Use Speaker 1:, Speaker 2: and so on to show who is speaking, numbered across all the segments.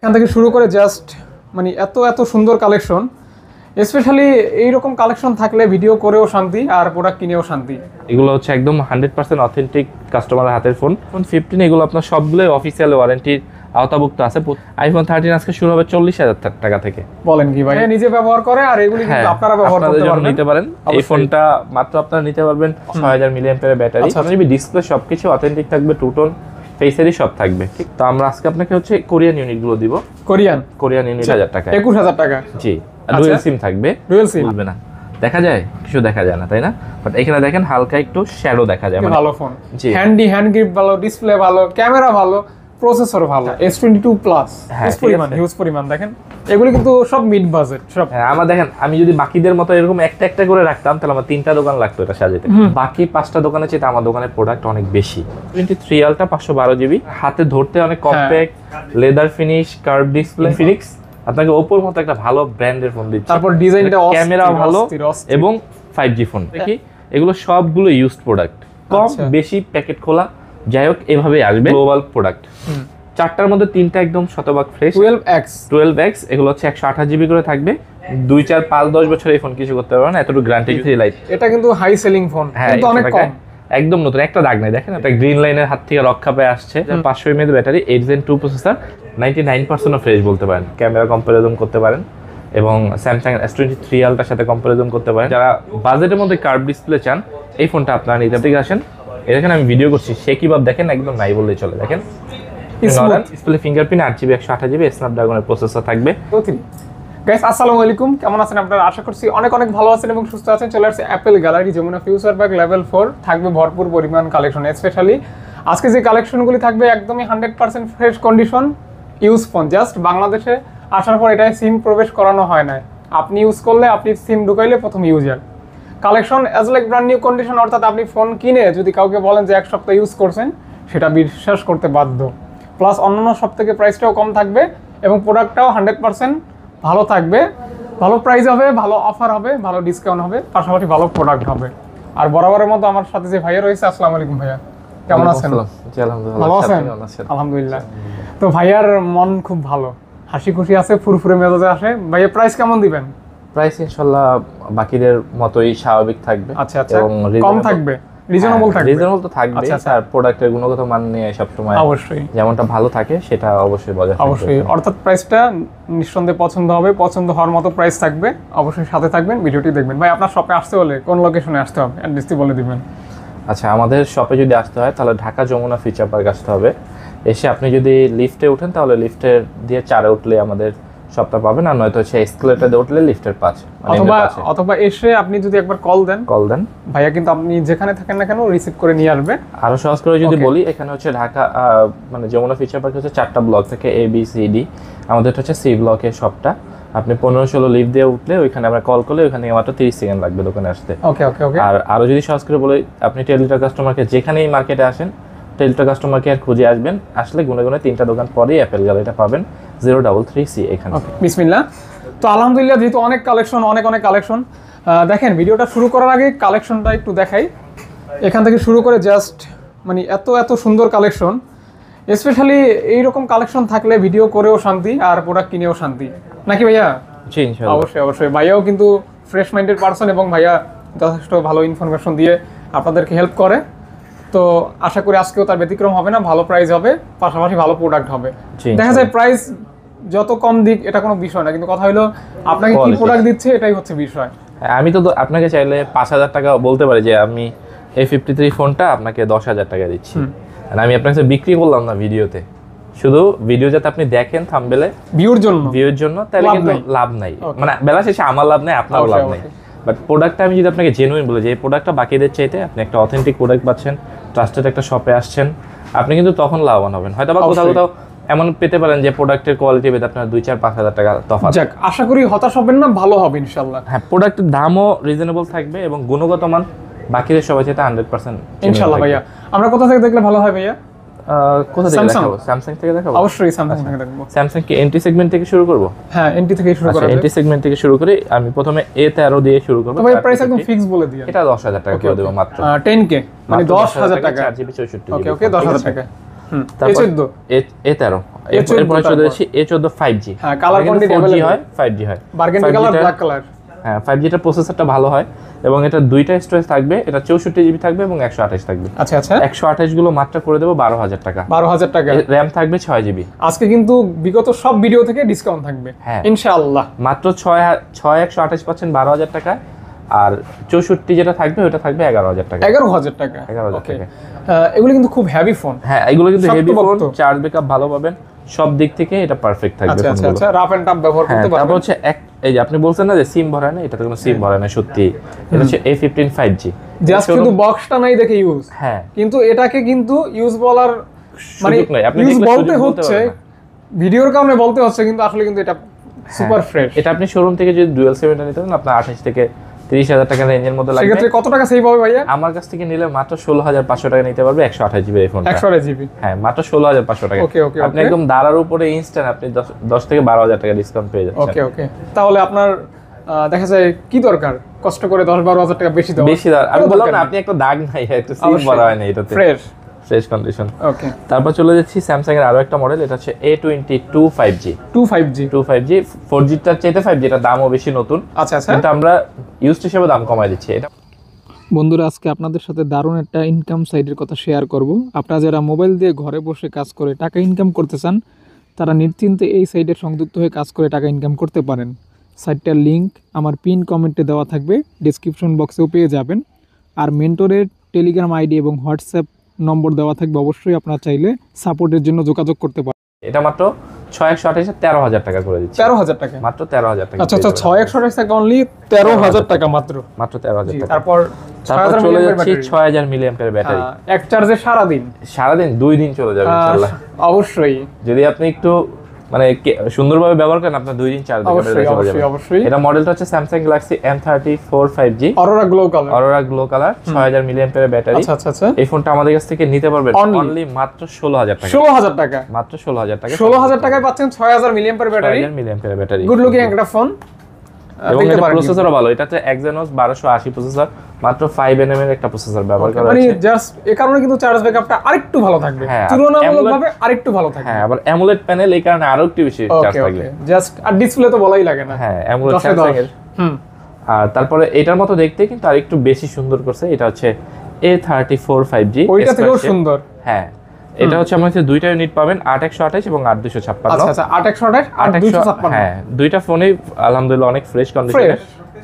Speaker 1: এখান থেকে শুরু করে জাস্ট মানে এত এত সুন্দর কালেকশন স্পেশালি এইরকম কালেকশন থাকলে ভিডিও করেও শান্তি আর প্রোডাক্ট কিনেও শান্তি
Speaker 2: এগুলো হচ্ছে একদম হান্ড্রেড পার্সেন্ট অথেন্টিক কাস্টমার হাতের ফোন ফোন ফিফটিন এগুলো আপনার সবগুলোই অফিসিয়াল ওয়ারেন্টির আওতাভুক্ত আছে আইফোন থার্টিন আজকে শুরু হবে চল্লিশ হাজার টাকা থেকে বলেন কি ভাই নিজে
Speaker 1: ব্যবহার করে আর এগুলি হ্যাঁ, আপনারা ব্যবহার করতে নিতে পারেন
Speaker 2: এই ফোনটা মাত্র আপনারা নিতে পারবেন ছয় হাজার মিলিয়ান ব্যাটারি ডিসপ্লে সবকিছু অথেন্টিক থাকবে টু ফেসেরই সব থাকবে তো আমরা আজকে আপনাকে হচ্ছে কোরিয়ান ইউনিট গুলো দিব কোরিয়ান কোরিয়ান ইউনিট হাজার টাকা একুশ হাজার টাকা জি ডুয়েল সিম আচ্ছা। থাকবে ডুয়েল সিম হবে না দেখা যায় কিছু দেখা যায় না তাই না বাট এখানে দেখেন হালকা একটু শ্যাডো দেখা যায় মানে ভালো ফোন
Speaker 1: জি হ্যান্ডি হ্যান্ড গ্রিপ ভালো ডিসপ্লে ভালো ক্যামেরা ভালো প্রসেসর ভালো S22 প্লাস হিউজ পরিমাণ হিউজ পরিমাণ দেখেন এগুলি কিন্তু সব মিড বাজেট সব হ্যাঁ আমার দেখেন আমি যদি বাকিদের মতো
Speaker 2: এরকম একটা একটা করে রাখতাম তাহলে আমার তিনটা দোকান লাগতো এটা সাজাতে বাকি পাঁচটা দোকানের চেয়ে আমার দোকানের প্রোডাক্ট অনেক বেশি টোয়েন্টি থ্রি আলটা পাঁচশো বারো জিবি হাতে ধরতে অনেক compact leather finish curve display Phoenix আপনাকে ওপোর মতো একটা ভালো ব্র্যান্ডের ফোন দিচ্ছে তারপর ডিজাইনটা হ্যাঁ, ক্যামেরা ভালো এবং ফাইভ জি ফোন দেখি হ্যাঁ। এগুলো সবগুলো ইউজড প্রোডাক্ট কম আচ্ছা। বেশি প্যাকেট খোলা যাই হোক এভাবে আসবে গ্লোবাল প্রোডাক্ট চারটার মধ্যে তিনটা একদম শতভাগ fresh twelve X twelve X এগুলো হচ্ছে একশো আঠাশ জিবি করে থাকবে দুই চার পাঁচ দশ বছর এই ফোন কিছু করতে পারবে না এতটুকু গ্যারান্টি থ্রি লাইট
Speaker 1: এটা কিন্তু হাই সেলিং ফোন হ্যাঁ অনেক কম
Speaker 2: একদম নতুন একটা দাগ নাই দেখেন একটা গ্রিন লাইনের হাত থেকে রক্ষা পেয়ে আসছে পাঁচশো এমএর battery eight gen two processor ninety nine percent fresh বলতে পারেন ক্যামেরা কম্পারিজন করতে পারেন এবং স্যামসাং এস টোয়েন্টি থ্রি আলটার সাথে কম্পারিজন করতে পারেন যারা বাজেটের মধ্যে কার্ভ ডিসপ্লে চান এই ফোনটা আপনারা নিতে থেকে আসেন এখানে আমি ভিডিও করছি সে কিভাবে দেখেন একদম নাই বললেই চলে দেখেন ডিসপ্লে ফিঙ্গারপ্রিন্ট আট জিবি একশো আঠাশ জিবি স্ন্যাপড্রাগনের প্রসেসর থাকবে
Speaker 1: গাইস আসসালামু আলাইকুম কেমন আছেন আপনারা আশা করছি অনেক অনেক ভালো আছেন এবং সুস্থ আছেন চলে আসছে অ্যাপেল গ্যালারি যেমন ফিউচার ব্যাগ লেভেল ফোর থাকবে ভরপুর পরিমাণ কালেকশন স্পেশালি আজকে যে কালেকশনগুলি থাকবে একদমই hundred percent fresh condition use phone just বাংলাদেশে আসার পর এটায় সিম প্রবেশ করানো হয় না আপনি ইউজ করলে আপনি সিম ঢুকাইলে প্রথম user collection as like brand new condition অর্থাৎ আপনি ফোন কিনে যদি কাউকে বলেন যে এক সপ্তাহ ইউজ করছেন সেটা বিশ্বাস করতে বাধ্য প্লাস অন্যান্য সব থেকে প্রাইসটাও কম থাকবে এবং প্রোডাক্টটাও হান্ড্রেড পারসেন্ট ভালো থাকবে ভালো প্রাইস হবে ভালো অফার হবে ভালো ডিসকাউন্ট হবে পাশাপাশি ভালো প্রোডাক্ট হবে আর বরাবরের মতো আমার সাথে যে ভাইয়া রয়েছে আসসালাম আলাইকুম ভাইয়া কেমন আছেন ভালো আছেন আলহামদুলিল্লাহ তো ভাইয়ার মন খুব ভালো হাসি খুশি আছে ফুরফুরে মেজাজে আসে ভাইয়া প্রাইস কেমন দিবেন প্রাইস ইনশাল্লাহ
Speaker 2: বাকিদের মতোই স্বাভাবিক থাকবে আচ্ছা আচ্ছা কম থাকবে রিজনেবল হ্যাঁ, থাকবে রিজনেবল তো থাকবে আচ্ছা, আচ্ছা
Speaker 1: আর প্রোডাক্টের গুণগত মান নিয়ে সব সময় অবশ্যই যেমনটা ভালো থাকে সেটা অবশ্যই বজায় অবশ্যই অর্থাৎ প্রাইসটা নিঃসন্দেহে পছন্দ হবে পছন্দ হওয়ার মতো প্রাইস থাকবে অবশ্যই সাথে থাকবেন ভিডিওটি দেখবেন ভাই আপনার শপে আসতে হলে কোন লোকেশনে আসতে হবে অ্যাড্রেসটি বলে দিবেন
Speaker 2: আচ্ছা আমাদের শপে যদি আসতে হয় তাহলে ঢাকা যমুনা ফিচার পার্ক আসতে হবে এসে আপনি যদি লিফটে উঠেন তাহলে লিফটে দিয়ে
Speaker 1: চারে উঠলে আমাদের সবটা পাবেন আর নয়তো হচ্ছে এসকেলেটর দিয়ে উঠলে লিফটের পাশে মানে অথবা অথবা এসে আপনি যদি একবার কল দেন কল দেন ভাইয়া কিন্তু আপনি যেখানে থাকেন না কেন রিসিভ করে নিয়ে আসবে আরো
Speaker 2: সহজ করে যদি বলি এখানে হচ্ছে ঢাকা মানে যমুনা ফিচার পার্ক হচ্ছে চারটা ব্লক থেকে এ বি সি ডি আমাদের হচ্ছে সি ব্লকের সবটা আপনি পনেরো ষোলো লিফ দিয়ে উঠলে ওইখানে আমরা কল করলে ওইখানে মাত্র তিরিশ সেকেন্ড লাগবে দোকানে আসতে ওকে ওকে ওকে আর আরো যদি সহজ করে বলি আপনি টেলিটার কাস্টমারকে যেখানেই মার্কেটে আসেন টেলটা কাস্টমার কেয়ার খুঁজে আসবেন আসলে গুনে গুনে তিনটা দোকান পরেই অ্যাপেল গ্যালারিটা পাবেন
Speaker 1: জিরো ডাবল থ্রি সি এখানে বিসমিল্লা তো আলহামদুলিল্লাহ যেহেতু অনেক কালেকশন অনেক অনেক কালেকশন দেখেন ভিডিওটা শুরু করার আগে কালেকশনটা একটু দেখাই এখান থেকে শুরু করে জাস্ট মানে এত এত সুন্দর কালেকশন স্পেশালি এইরকম কালেকশন থাকলে ভিডিও করেও শান্তি আর প্রোডাক্ট কিনেও শান্তি নাকি ভাইয়া
Speaker 2: জি অবশ্যই
Speaker 1: অবশ্যই ভাইয়াও কিন্তু ফ্রেশ মাইন্ডেড পার্সন এবং ভাইয়া যথেষ্ট ভালো ইনফরমেশন দিয়ে আপনাদেরকে হেল্প করে তো আশা করি আজকেও তার ব্যতিক্রম হবে না ভালো প্রাইস হবে পাশাপাশি ভালো প্রোডাক্ট হবে দেখা যায় প্রাইস যত কম দিক এটা কোনো বিষয় না কিন্তু কথা হলো আপনাকে কি প্রোডাক্ট দিচ্ছে এটাই হচ্ছে বিষয় হ্যাঁ,
Speaker 2: আমি তো আপনাকে চাইলে পাঁচ হাজার টাকা বলতে পারি যে আমি এই ফিফটি থ্রি ফোনটা আপনাকে দশ হাজার টাকা দিচ্ছি আর আমি আপনার কাছে বিক্রি করলাম না ভিডিওতে শুধু ভিডিও যাতে আপনি দেখেন থাম্বেলে ভিউর জন্য ভিউর জন্য তাহলে কিন্তু লাভ নাই মানে বেলা শেষে আমার লাভ নাই আপনারও লাভ নাই বাট প্রোডাক্টটা আমি যদি আপনাকে জেনুইন বলে যে এই প্রোডাক্টটা বাকিদের চাইতে আপনি একটা অথেন্টিক প্রোডাক্ট পাচ্ছেন ট্রাস্টেড একটা শপে আসছেন আপনি কিন্তু তখন লাভবান হবেন হয়তো বা কোথাও কোথাও এমন পেতে পারেন যে প্রোডাক্টের কোয়ালিটি পেতে আপনার দুই চার পাঁচ হাজার টাকা তফাৎ যাক
Speaker 1: আশা করি হতাশ হবেন না ভালো হবে ইনশাল্লাহ হ্যাঁ প্রোডাক্টের দামও
Speaker 2: রিজনেবল থাকবে এবং গুণগত মান বাকিদের সবাই সাথে হান্ড্রেড পার্সেন্ট ইনশাল্লাহ ভাইয়া
Speaker 1: আমরা কোথা থেকে দেখলে ভালো হয় ভাইয়া কোথা থেকে দেখাবো স্যামসাং থেকে দেখাবো অবশ্যই স্যামসাং আচ্ছা। থেকে দেখাবো
Speaker 2: স্যামসাং কি এনটি সেগমেন্ট থেকে শুরু করব
Speaker 1: হ্যাঁ এনটি থেকে শুরু করব এনটি
Speaker 2: সেগমেন্ট থেকে শুরু করে আমি প্রথমে এ 13 দিয়ে শুরু করব তবে প্রাইস একদম
Speaker 1: ফিক্স বলে দিই এটা 10000 টাকা করে দেব
Speaker 2: মাত্র 10k মানে 10000 টাকা 4GB 64 ওকে ওকে 10000 টাকা হুম তারপর এ 13 এরপরে চলে এ 14 5G হ্যাঁ কালার কোয়ান্টিটি হয় 5G হয় বার্গেন্ডি কালার ব্ল্যাক কালার হ্যাঁ ফাইভ জিটা প্রসেসরটা ভালো হয় এবং এটা দুইটা স্টোরেজ থাকবে এটা চৌষট্টি জিবি থাকবে এবং একশো আঠাশ থাকবে আচ্ছা আচ্ছা একশো আঠাশ গুলো করে দেবো বারো হাজার টাকা বারো হাজার টাকা র্যাম থাকবে ছয় জিবি আজকে কিন্তু বিগত সব
Speaker 1: ভিডিও থেকে ডিসকাউন্ট থাকবে হ্যাঁ
Speaker 2: ইনশাআল্লাহ মাত্র ছয় ছয় একশো আঠাশ পাচ্ছেন বারো হাজার টাকা আর চৌষট্টি যেটা থাকবে ওটা থাকবে এগারো হাজার টাকা এগারো হাজার টাকা এগারো হাজার টাকা
Speaker 1: এগুলো কিন্তু খুব হ্যাভি ফোন হ্যাঁ এগুলো কিন্তু হেভি ফোন
Speaker 2: চার্জ আপ ভালো পাবেন সব দিক থেকে এটা পারফেক্ট থাকবে আচ্ছা আচ্ছা রাফ এন্ড টাফ ব্যবহার হ্যাঁ, করতে পারবেন তারপর হচ্ছে এক এই যে আপনি বলছেন না যে সিম ভরা না এটাতে কোনো সিম ভরা না সত্যি এটা হচ্ছে A15 5G জাস্ট শুধু
Speaker 1: বক্সটা নাই দেখে ইউজ হ্যাঁ কিন্তু এটাকে কিন্তু ইউজ বলার মানে আপনি ইউজ বলতে হচ্ছে ভিডিওর কারণে বলতে হচ্ছে কিন্তু আসলে কিন্তু এটা
Speaker 2: সুপার হ্যাঁ। ফ্রেশ এটা আপনি শোরুম থেকে যদি ডুয়াল সিম এটা নিতেন আপনার 28 থেকে ত্রিশ হাজার টাকা রেঞ্জের মধ্যে লাগবে সেক্ষেত্রে কত টাকা সেভ হবে ভাইয়া আমার কাছ থেকে নিলে মাত্র ষোলো হাজার পাঁচশো টাকা নিতে পারবে একশো আঠাশ জিবি ফোন একশো আঠাশ জিবি হ্যাঁ মাত্র ষোলো হাজার পাঁচশো টাকা ওকে ওকে আপনি একদম দাঁড়ার উপরে ইনস্ট্যান্ট আপনি দশ থেকে বারো হাজার টাকা ডিসকাউন্ট পেয়ে যাচ্ছেন ওকে ওকে
Speaker 1: তাহলে আপনার দেখা যায় কি দরকার কষ্ট করে দশ বারো হাজার টাকা বেশি বেশি আমি বললাম না আপনি একটা দাগ নাই হ্যাঁ, একটা সিম বলা হয় না এটাতে ফ্রেশ ফ্রেশ কন্ডিশন ওকে
Speaker 2: তারপর চলে যাচ্ছি স্যামসাং এর আরো একটা মডেল এটা হচ্ছে A twenty two five G two five G two five G four জিটার চাইতে ফাইভ জিটার দামও বেশি নতুন আচ্ছা আচ্ছা কিন্তু আমরা ইউজ হিসেবে দাম কমায় দিচ্ছি এটা
Speaker 1: বন্ধুরা আজকে আপনাদের সাথে দারুণ একটা ইনকাম সাইডের কথা শেয়ার করব আপনারা যারা মোবাইল দিয়ে ঘরে বসে কাজ করে টাকা ইনকাম করতে চান তারা নিশ্চিন্তে এই সাইডে সংযুক্ত হয়ে কাজ করে টাকা ইনকাম করতে পারেন সাইটটার লিঙ্ক আমার পিন কমেন্টে দেওয়া থাকবে ডিসক্রিপশন বক্সেও পেয়ে যাবেন আর মেন্টরের টেলিগ্রাম আইডি এবং হোয়াটসঅ্যাপ নম্বর দেওয়া থাকবে অবশ্যই আপনারা চাইলে সাপোর্টের জন্য যোগাযোগ করতে পারেন
Speaker 2: এটা মাত্র ছয় একশো তেরো হাজার টাকা করে তেরো হাজার টাকা মাত্র তেরো হাজার আচ্ছা আচ্ছা ছয় অনলি তেরো হাজার টাকা মাত্র মাত্র তেরো হাজার তারপর চলে ছয় হাজার ব্যাটারি এক চার্জে সারাদিন সারাদিন দুই দিন চলে অবশ্যই যদি আপনি একটু মানে সুন্দরভাবে ব্যবহার করেন আপনার দুই দিন চার দিন অবশ্যই এটা মডেলটা হচ্ছে Samsung Galaxy M thirty four five G aurora glow colour aurora glow colour ছয় হাজার মিলি এম্পিয়ার ব্যাটারি আচ্ছা আচ্ছা এই ফোনটা আমাদের কাছ থেকে নিতে পারবেন অনলি মাত্র ষোলো হাজার টাকা ষোলো হাজার টাকা মাত্র ষোলো হাজার টাকা
Speaker 1: ষোলো হাজার টাকায় পাচ্ছেন ছয় হাজার milliampere battery milliampere battery good looking একটা ফোন এবং এটা প্রসেসরও
Speaker 2: ভালো এটাতে এক্সেনোস 1280 প্রসেসর মাত্র 5 এর একটা প্রসেসর ব্যবহার করা মানে
Speaker 1: জাস্ট কারণে কিন্তু চার্জ ব্যাকআপটা
Speaker 2: আরেকটু ভালো থাকবে হ্যাঁ, তুলনামূলকভাবে
Speaker 1: আরেকটু ভালো থাকবে হ্যাঁ
Speaker 2: আবার অ্যামোলেড প্যানেল এই কারণে আরো একটু বেশি চার্জ থাকবে
Speaker 1: জাস্ট আর ডিসপ্লে তো বলাই লাগে না হ্যাঁ অ্যামোলেড স্যামসাং এর হুম
Speaker 2: আর তারপরে এটার মতো দেখতে কিন্তু আরেকটু বেশি সুন্দর করছে এটা হচ্ছে A34 5G ওইটা থেকেও সুন্দর হ্যাঁ এটা হচ্ছে আমাদের দুইটা ইউনিট পাবেন আট একশো আঠাইশ এবং আট দুশো ছাপ্পান্ন আচ্ছা, আচ্ছা আট একশো হ্যাঁ দুইটা ফোনে আলহামদুলিল্লাহ অনেক ফ্রেশ কন্ডিশনের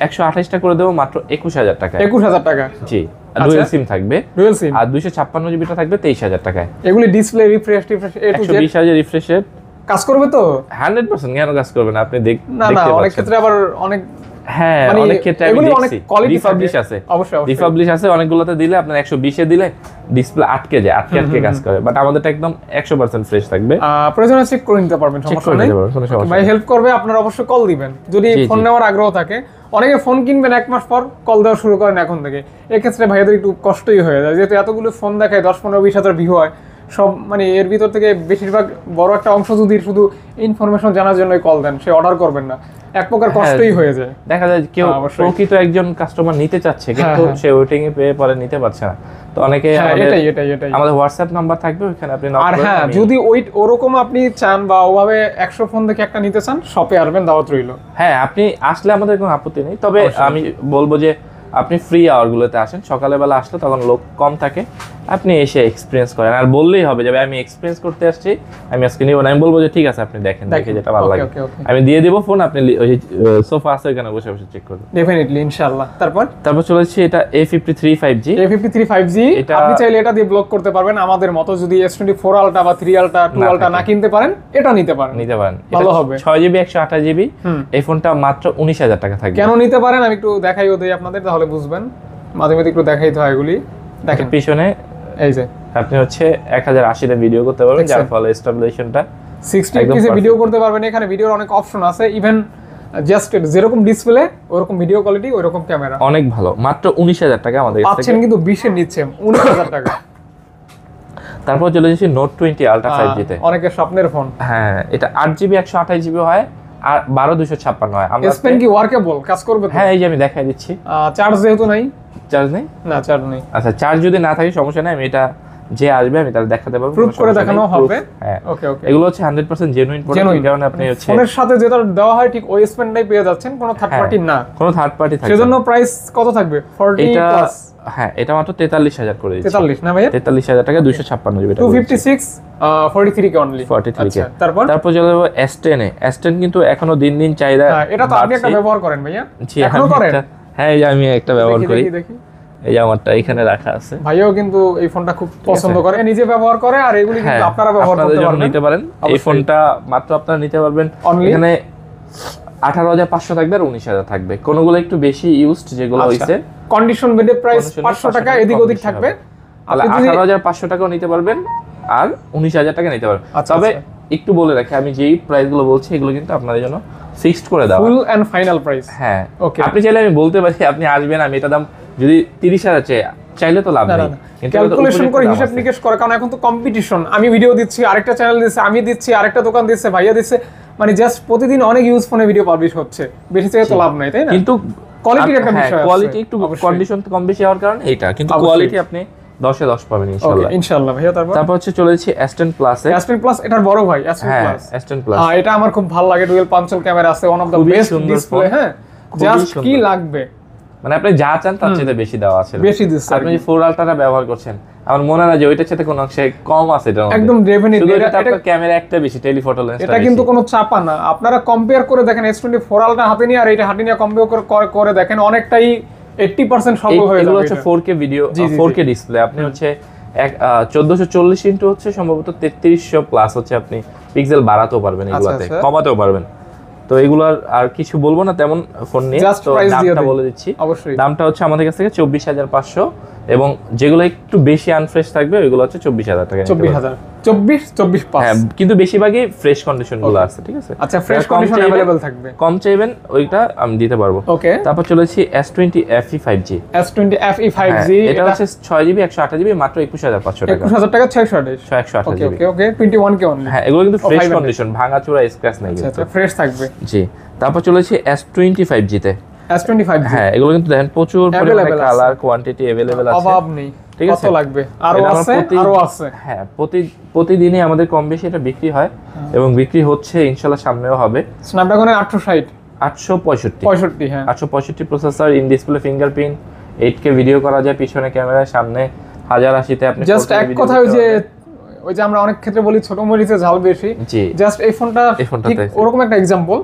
Speaker 2: একশো করে দেবো মাত্র একুশ হাজার টাকা একুশ হাজার টাকা জি ডুয়েল সিম আচ্ছা। থাকবে ডুয়েল সিম আর দুইশো ছাপ্পান্ন জিবিটা থাকবে তেইশ হাজার টাকায়
Speaker 1: এগুলি ডিসপ্লে রিফ্রেশ রিফ্রেশ একশো বিশ
Speaker 2: হাজার রিফ্রেশের
Speaker 1: কাজ করবে তো হান্ড্রেড
Speaker 2: পার্সেন্ট কেন কাজ করবে না আপনি দেখ না না অনেক ক্ষেত্রে আবার অনেক অনেকে ফোন কিনবেন এক মাস
Speaker 1: পর কল দেওয়া শুরু করেন এখন থেকে এক্ষেত্রে ভাইয়াদের একটু কষ্টই হয়ে যায় যেহেতু এতগুলো ফোন দেখায় দশ পনেরো বিশ হাজার ভিউ হয় সব মানে এর ভিতর থেকে বেশিরভাগ বড় একটা অংশ যদি শুধু ইনফরমেশন জানার জন্য কল দেন সে অর্ডার করবেন না এক প্রকার হ্যাঁ, কষ্টই হয়ে যায় দেখা যায় কেউ হ্যাঁ, প্রকৃত একজন
Speaker 2: কাস্টমার নিতে চাচ্ছে হ্যাঁ, কিন্তু সে ওয়েটিং এ পেয়ে পরে নিতে পারছে না তো অনেকে এটাই আমাদের
Speaker 1: হোয়াটসঅ্যাপ নাম্বার থাকবে ওখানে আপনি আর হ্যাঁ যদি ওই ওরকম আপনি চান বা ওভাবে একশো ফোন দেখে একটা নিতে চান শপে আসবেন দাওয়াত রইল হ্যাঁ আপনি আসলে আমাদের কোনো আপত্তি নেই তবে আমি বলবো
Speaker 2: যে আপনি ফ্রি আওয়ারগুলোতে আসেন সকালবেলা আসলে তখন লোক কম থাকে আপনি এসে এক্সপিরিয়েন্স করেন আর বললেই হবে যাবে আমি এক্সপিরিয়েন্স করতে আসছি আমি আজকে নিব না আমি বলবো যে ঠিক আছে আপনি দেখেন দেখে যেটা ভালো লাগে আমি দিয়ে দেবো ফোন আপনি ওই সোফা আছে ওখানে বসে বসে চেক করবেন
Speaker 1: ডেফিনেটলি ইনশাল্লাহ
Speaker 2: তারপর তারপর চলে আসছি এটা A fifty three five G A fifty three five G এটা আপনি চাইলে
Speaker 1: এটা দিয়ে ব্লক করতে পারবেন আমাদের মতো যদি এস টোয়েন্টি ফোর আলটা বা থ্রি আলটা টু আলটা না কিনতে পারেন এটা নিতে পারেন নিতে পারেন ভালো হবে
Speaker 2: ছয় জিবি একশো আঠাশ জিবি এই ফোনটা মাত্র উনিশ হাজার টাকা থাকে কেন নিতে পারেন
Speaker 1: আমি একটু দেখাই ওদের আপনাদের তাহলে তাহলে বুঝবেন
Speaker 2: মাঝে মাঝে একটু দেখাইতে হয় এগুলি দেখেন পিছনে এই যে আপনি হচ্ছে 1080 হাজার ভিডিও করতে পারবেন যার ফলে স্টাবলেশনটা সিক্সটি পিসে ভিডিও
Speaker 1: করতে পারবেন এখানে ভিডিওর অনেক অপশন আছে ইভেন জাস্ট যেরকম ডিসপ্লে ওরকম ভিডিও কোয়ালিটি ওরকম ক্যামেরা
Speaker 2: অনেক ভালো মাত্র 19000 টাকা আমাদের কাছে পাচ্ছেন কিন্তু
Speaker 1: 20 এর নিচে 19000 টাকা
Speaker 2: তারপর চলে যাচ্ছি নোট টোয়েন্টি আলট্রা ফাইভ জিতে
Speaker 1: অনেকের স্বপ্নের ফোন
Speaker 2: হ্যাঁ এটা আট জিবি একশো আঠাশ জিবি হয় আর বারো দুশো ছাপ্পান্ন হয় কি ওয়ার্কেবল কাজ করবে হ্যাঁ এই যে আমি দেখাই দিচ্ছি চার্জ যেহেতু নাই চার্জ নেই না চার্জ নেই আচ্ছা চার্জ যদি না থাকে সমস্যা নেই আমি এটা যে আসবে আমি তাহলে দেখাতে পারবো প্রুফ করে দেখানো হবে
Speaker 1: হ্যাঁ ওকে ওকে
Speaker 2: এগুলো হচ্ছে 100% জেনুইন প্রোডাক্ট আপনি হচ্ছে ফোনের
Speaker 1: সাথে যেটা দেওয়া হয় ঠিক ওই স্পেনটাই পেয়ে যাচ্ছেন কোনো থার্ড হ্যাঁ। পার্টি না
Speaker 2: কোনো থার্ড পার্টি থাকে সেজন্য
Speaker 1: প্রাইস কত থাকবে 40 প্লাস
Speaker 2: হ্যাঁ এটা মাত্র তেতাল্লিশ হাজার করে দিচ্ছি তেতাল্লিশ না ভাই তেতাল্লিশ হাজার টাকা দুইশো ছাপ্পান্ন GB two fifty six forty three K only forty three K আচ্ছা,
Speaker 1: তারপর তারপর চলে যাবো এস
Speaker 2: টেনে এস টেন কিন্তু এখনো দিন দিন চাহিদা হ্যাঁ, এটা তো আপনি একটা ব্যবহার
Speaker 1: করেন ভাইয়া জি এখনো করেন
Speaker 2: হ্যাঁ এই যে আমি একটা ব্যবহার করি এই আমারটা এখানে রাখা আছে
Speaker 1: ভাইও কিন্তু এই ফোনটা খুব পছন্দ করে নিজে ব্যবহার করে আর এগুলি কিন্তু হ্যাঁ, আপনারা ব্যবহার করতে পারেন নিতে পারেন এই ফোনটা মাত্র আপনারা নিতে পারবেন
Speaker 2: এখানে আঠারো হাজার পাঁচশো থাকবে আর উনিশ হাজার থাকবে কোনগুলো একটু বেশি ইউজড যেগুলো হয়েছে
Speaker 1: কন্ডিশন বেডে প্রাইস পাঁচশো টাকা এদিক ওদিক থাকবে আঠারো হাজার পাঁচশো টাকাও নিতে পারবেন
Speaker 2: আর উনিশ হাজার টাকা নিতে পারবেন আচ্ছা, তবে আচ্ছা। একটু বলে রাখি আমি যেই প্রাইস গুলো বলছি এগুলো কিন্তু আপনাদের জন্য ফিক্সড করে দাও ফুল এন্ড ফাইনাল প্রাইস হ্যাঁ ওকে আপনি চাইলে আমি বলতে পারি আপনি আসবেন আমি এটা দাম যদি তিরিশ হাজার চাই চাইলে তো লাভ নেই ক্যালকুলেশন করে হিসাব
Speaker 1: নিকেশ কারণ এখন তো কম্পিটিশন আমি ভিডিও দিচ্ছি আরেকটা চ্যানেল দিচ্ছে আমি দিচ্ছি আরেকটা দোকান দিচ্ছে ভাইয়া দিচ্ছে মানে জাস্ট প্রতিদিন অনেক ইউজ ফোনে ভিডিও পাবলিশ হচ্ছে বেশি থেকে তো লাভ নাই তাই না কিন্তু কোয়ালিটির একটা আচ্ছা, হ্যাঁ, বিষয় কোয়ালিটি একটু কন্ডিশন তো কম বেশি হওয়ার কারণে এটা কিন্তু কোয়ালিটি আপনি
Speaker 2: দশে দশ পাবেন ইনশাল্লাহ ইনশাল্লাহ ভাইয়া তারপর তারপর হচ্ছে চলে যাচ্ছি প্লাস প্লাসে প্লাস
Speaker 1: এটার বড় ভাই অ্যাস্টন প্লাস প্লাস এটা আমার খুব ভালো লাগে ডুয়েল পাঞ্চল ক্যামেরা আছে one of the best display হ্যাঁ জাস্ট কি লাগবে মানে
Speaker 2: আপনি যা চান তার চেয়ে বেশি দেওয়া আছে বেশি দিচ্ছে আপনি ফোর আলট্রাটা ব্যবহার করছেন আমার মনে হয় যে ওইটার সাথে কোন অংশে কম আছে এটা একদম রেভেনিউ এটা আপনার ক্যামেরা একটা বেশি টেলিফটো লেন্স এটা কিন্তু
Speaker 1: কোনো চাপা না আপনারা কম্পেয়ার করে দেখেন S24 আলট্রা হাতে নিয়ে আর এটা হাতে নিয়ে কম্পেয়ার করে করে দেখেন অনেকটাই 80% সম্ভব হয়ে যাবে এগুলো হচ্ছে
Speaker 2: 4K ভিডিও 4K ডিসপ্লে আপনি হচ্ছে এক 1440 ইনটু হচ্ছে সম্ভবত 3300 প্লাস হচ্ছে আপনি পিক্সেল বাড়াতেও পারবেন আচ্ছা, এগুলাতে আচ্ছা। কমাতেও পারবেন তো এগুলার আর কিছু বলবো না তেমন ফোন নিয়ে দামটা বলে
Speaker 1: দিচ্ছি দামটা
Speaker 2: হচ্ছে আমাদের কাছ থেকে চব্বিশ হাজার পাঁচশো এবং যেগুলো একটু বেশি আনফ্রেশ থাকবে ওইগুলো হচ্ছে চব্বিশ হাজার টাকা চব্বিশ হাজার চব্বিশ চব্বিশ হ্যাঁ কিন্তু বেশিরভাগই ফ্রেশ কন্ডিশন গুলো আছে ঠিক আছে আচ্ছা ফ্রেশ কন্ডিশন अवेलेबल থাকবে কম চাইবেন ওইটা আমি দিতে পারবো ওকে তারপর চলেছি S20 FE 5G
Speaker 1: S20 FE 5G এটা হচ্ছে
Speaker 2: 6GB 128GB মাত্র 21500 টাকা 21000 টাকা 628 128 ওকে ওকে
Speaker 1: ওকে কে অনলি হ্যাঁ এগুলো কিন্তু ফ্রেশ
Speaker 2: কন্ডিশন চোরা স্ক্র্যাচ নাই আচ্ছা ফ্রেশ আচ্ছা, থাকবে জি তারপর চলেছি টোয়েন্টি ফাইভ তে S25 হ্যাঁ এগুলো কিন্তু দেখেন প্রচুর পরিমাণে কালার কোয়ান্টিটি अवेलेबल আছে অভাব নেই ঠিক আছে কত লাগবে আরো আছে আরো আছে হ্যাঁ প্রতি প্রতিদিনই আমাদের কম বেশি এটা বিক্রি হয় হ্যাঁ। এবং বিক্রি হচ্ছে ইনশাআল্লাহ সামনেও হবে স্ন্যাপড্রাগনের 860 865 65 হ্যাঁ 865 processor in display fingerprint 8K video করা যায় পিছনে ক্যামেরা সামনে হাজার আশিতে আপনি জাস্ট এক কথা ওই যে
Speaker 1: ওই যে আমরা অনেক ক্ষেত্রে বলি ছোট মরিচে ঝাল বেশি জাস্ট এই ফোনটা ঠিক ওরকম একটা এক্সাম্পল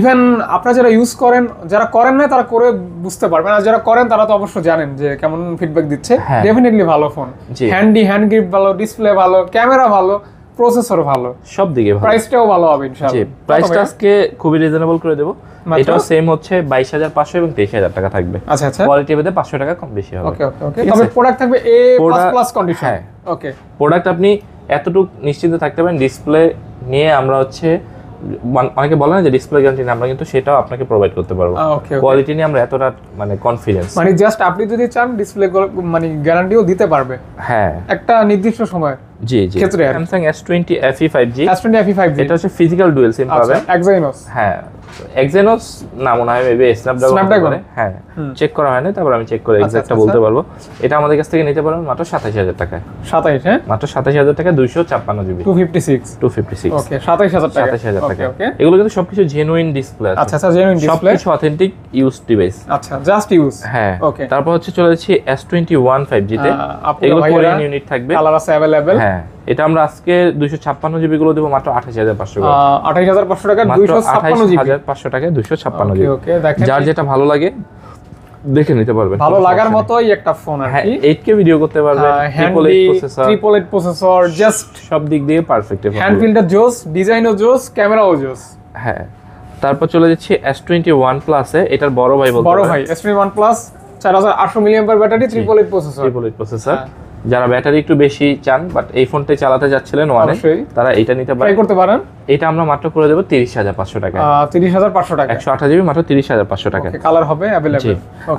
Speaker 1: ইভেন আপনারা যারা ইউজ করেন যারা করেন না তারা করে বুঝতে পারবেন আর যারা করেন তারা তো অবশ্য জানেন যে কেমন ফিডব্যাক দিচ্ছে ডেফিনেটলি হ্যাঁ। ভালো ফোন হ্যান্ডি হ্যান্ড গ্রিপ ভালো ডিসপ্লে ভালো ক্যামেরা ভালো প্রসেসর ভালো সব দিকে ভালো প্রাইসটাও ভালো হবে ইনশাআল্লাহ প্রাইসটা
Speaker 2: আজকে খুবই রিজনেবল করে দেব এটাও সেম হচ্ছে 22500 এবং 23000 টাকা থাকবে আচ্ছা আচ্ছা কোয়ালিটি ভেদে 500 টাকা কম বেশি হবে ওকে ওকে ওকে তবে
Speaker 1: প্রোডাক্ট থাকবে A plus plus condition okay
Speaker 2: product আপনি এতটুকু নিশ্চিন্ত থাকতে পারেন ডিসপ্লে নিয়ে আমরা হচ্ছে অনেকে বলে না যে ডিসপ্লে গ্যারান্টি আমরা কিন্তু সেটাও আপনাকে প্রোভাইড করতে পারবো কোয়ালিটি ah, নিয়ে আমরা এতটা মানে কনফিডেন্স মানে
Speaker 1: জাস্ট আপনি যদি চান ডিসপ্লে মানে গ্যারান্টিও দিতে পারবে হ্যাঁ একটা নির্দিষ্ট সময়
Speaker 2: জি জি Samsung S20 FE 5G S20 FE 5G এটা হচ্ছে ফিজিক্যাল ডুয়াল সিম পাবেন এক্সাইনোস হ্যাঁ এক্সেনোস না মনে হয় মেবি স্ন্যাপড্রাগন হ্যাঁ চেক করা হয়নি তারপর আমি চেক করে এক্সাক্টটা আচ্ছা, আচ্ছা, বলতে আচ্ছা। পারবো এটা আমাদের কাছ থেকে নিতে পারবেন মাত্র হাজার টাকায় হ্যাঁ মাত্র সাতাশ হাজার টাকা জিবি ওকে এগুলো কিন্তু সবকিছু জেনুইন ডিসপ্লে আচ্ছা আচ্ছা জেনুইন ডিসপ্লে সবকিছু অথেন্টিক ইউজ ডিভাইস আচ্ছা জাস্ট ইউজ হ্যাঁ ওকে তারপর হচ্ছে চলে যাচ্ছি এস টোয়েন্টি ওয়ান ফাইভ এগুলো কোরিয়ান ইউনিট থাকবে কালার আছে হ্যাঁ এটা আমরা আজকে দুইশো ছাপ্পান্ন জিবি গুলো দেবো মাত্র আঠাশ হাজার পাঁচশো আঠাশ হাজার পাঁচশো টাকা আঠাশ হাজার পাঁচশো টাকা দুইশো ছাপ্পান্ন জিবি যার যেটা ভালো লাগে দেখে নিতে পারবেন ভালো লাগার
Speaker 1: মতোই একটা ফোন আর হ্যাঁ, কি 8K ভিডিও করতে পারবে triple 8 processor triple 8
Speaker 2: processor just সব দিক দিয়ে পারফেক্ট হ্যান্ড
Speaker 1: ফিল্ডার জোস ডিজাইনও জোস ক্যামেরাও জোস
Speaker 2: হ্যাঁ তারপর চলে যাচ্ছি S21 প্লাস এ এটার বড় ভাই বলতে বড় ভাই
Speaker 1: S21 plus 4800 milliampere battery triple 8 processor triple 8 processor
Speaker 2: যারা ব্যাটারি একটু বেশি চান বাট এই ফোনটাই চালাতে যাচ্ছিলেন ওয়ারে তারা এটা নিতে পারেন করতে পারেন এটা আমরা মাত্র করে দেবো তিরিশ হাজার পাঁচশো টাকা তিরিশ হাজার পাঁচশো টাকা একশো আঠা জিবি মাত্র তিরিশ হাজার পাঁচশো টাকা কালার হবে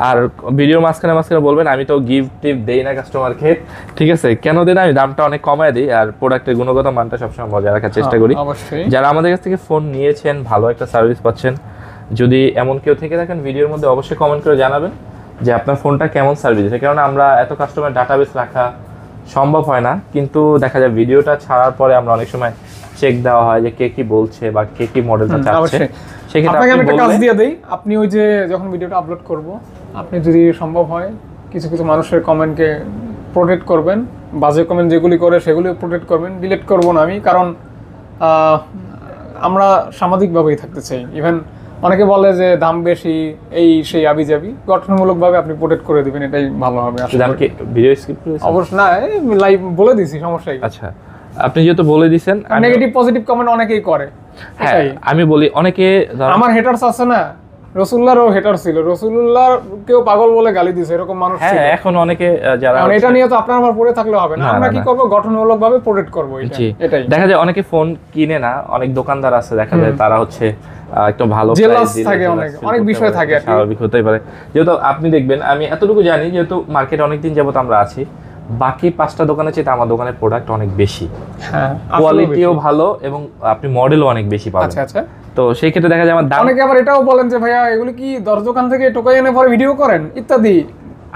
Speaker 2: আর ভিডিওর মাঝখানে মাঝখানে বলবেন আমি তো গিফট টিপ দেই না কাস্টমারকে ঠিক আছে কেন দেন আমি দামটা অনেক কমায় দিই আর প্রোডাক্টের গুণগত মানটা সবসময় বজায় রাখার হ্যাঁ, চেষ্টা করি যারা আমাদের কাছ থেকে ফোন নিয়েছেন ভালো একটা সার্ভিস পাচ্ছেন যদি এমন কেউ থেকে থাকেন ভিডিওর মধ্যে অবশ্যই কমেন্ট করে জানাবেন যে আপনার ফোনটা কেমন সার্ভিস দিচ্ছে কারণ আমরা এত কাস্টমার ডাটাবেস রাখা সম্ভব হয় না কিন্তু দেখা যায় ভিডিওটা ছাড়ার পরে আমরা অনেক সময় চেক দেওয়া হয় যে কে কি বলছে বা কে কি মডেলটা চাচ্ছে
Speaker 1: সেক্ষেত্রে আপনাকে একটা কাজ দিয়ে দেই আপনি ওই যে যখন ভিডিওটা আপলোড করব আপনি যদি সম্ভব হয় কিছু কিছু মানুষের কমেন্টকে প্রোটেক্ট করবেন বাজে কমেন্ট যেগুলি করে সেগুলি প্রোটেক্ট করবেন ডিলিট করব না আমি কারণ আমরা সামাজিকভাবেই থাকতে চাই ইভেন অনেকে বলে যে দাম বেশি এই সেই আবি যাবি ভাবে আপনি প্রোটেক্ট করে দিবেন এটাই ভালো হবে ভিডিও স্ক্রিপ্ট অবশ্য না লাইভ বলে দিছি সমস্যা
Speaker 2: আচ্ছা আপনি যেহেতু বলে দিছেন
Speaker 1: নেগেটিভ পজিটিভ কমেন্ট অনেকেই করে
Speaker 2: হ্যাঁ আমি বলি অনেকে আমার
Speaker 1: হেটার্স আছে না হেটার ছিল কেউ পাগল বলে গালি দিছে এরকম মানুষ হ্যাঁ
Speaker 2: এখন অনেকে যারা এটা নিয়ে
Speaker 1: তো আপনার আমার পড়ে থাকলে হবে না আমরা কি করব গঠনমূলক ভাবে প্রোটেক্ট করব এটাই দেখা যায়
Speaker 2: অনেকে ফোন কিনে না অনেক দোকানদার আছে দেখা যায় তারা হচ্ছে ভালো অনেক বিষয় থাকে স্বাভাবিক হতেই পারে যেহেতু আপনি দেখবেন আমি এতটুকু জানি যেহেতু অনেকদিন আমরা আছি বাকি পাঁচটা দোকানের চেয়ে আমার দোকানের প্রোডাক্ট অনেক বেশি কোয়ালিটিও হ্যাঁ, ভালো এবং আপনি মডেলও অনেক বেশি পাবেন আচ্ছা আচ্ছা তো সেই ক্ষেত্রে দেখা যায় আমার অনেকে আবার
Speaker 1: এটাও বলেন যে ভাইয়া এগুলো কি দশ দোকান থেকে টোকাই এনে পরে ভিডিও করেন ইত্যাদি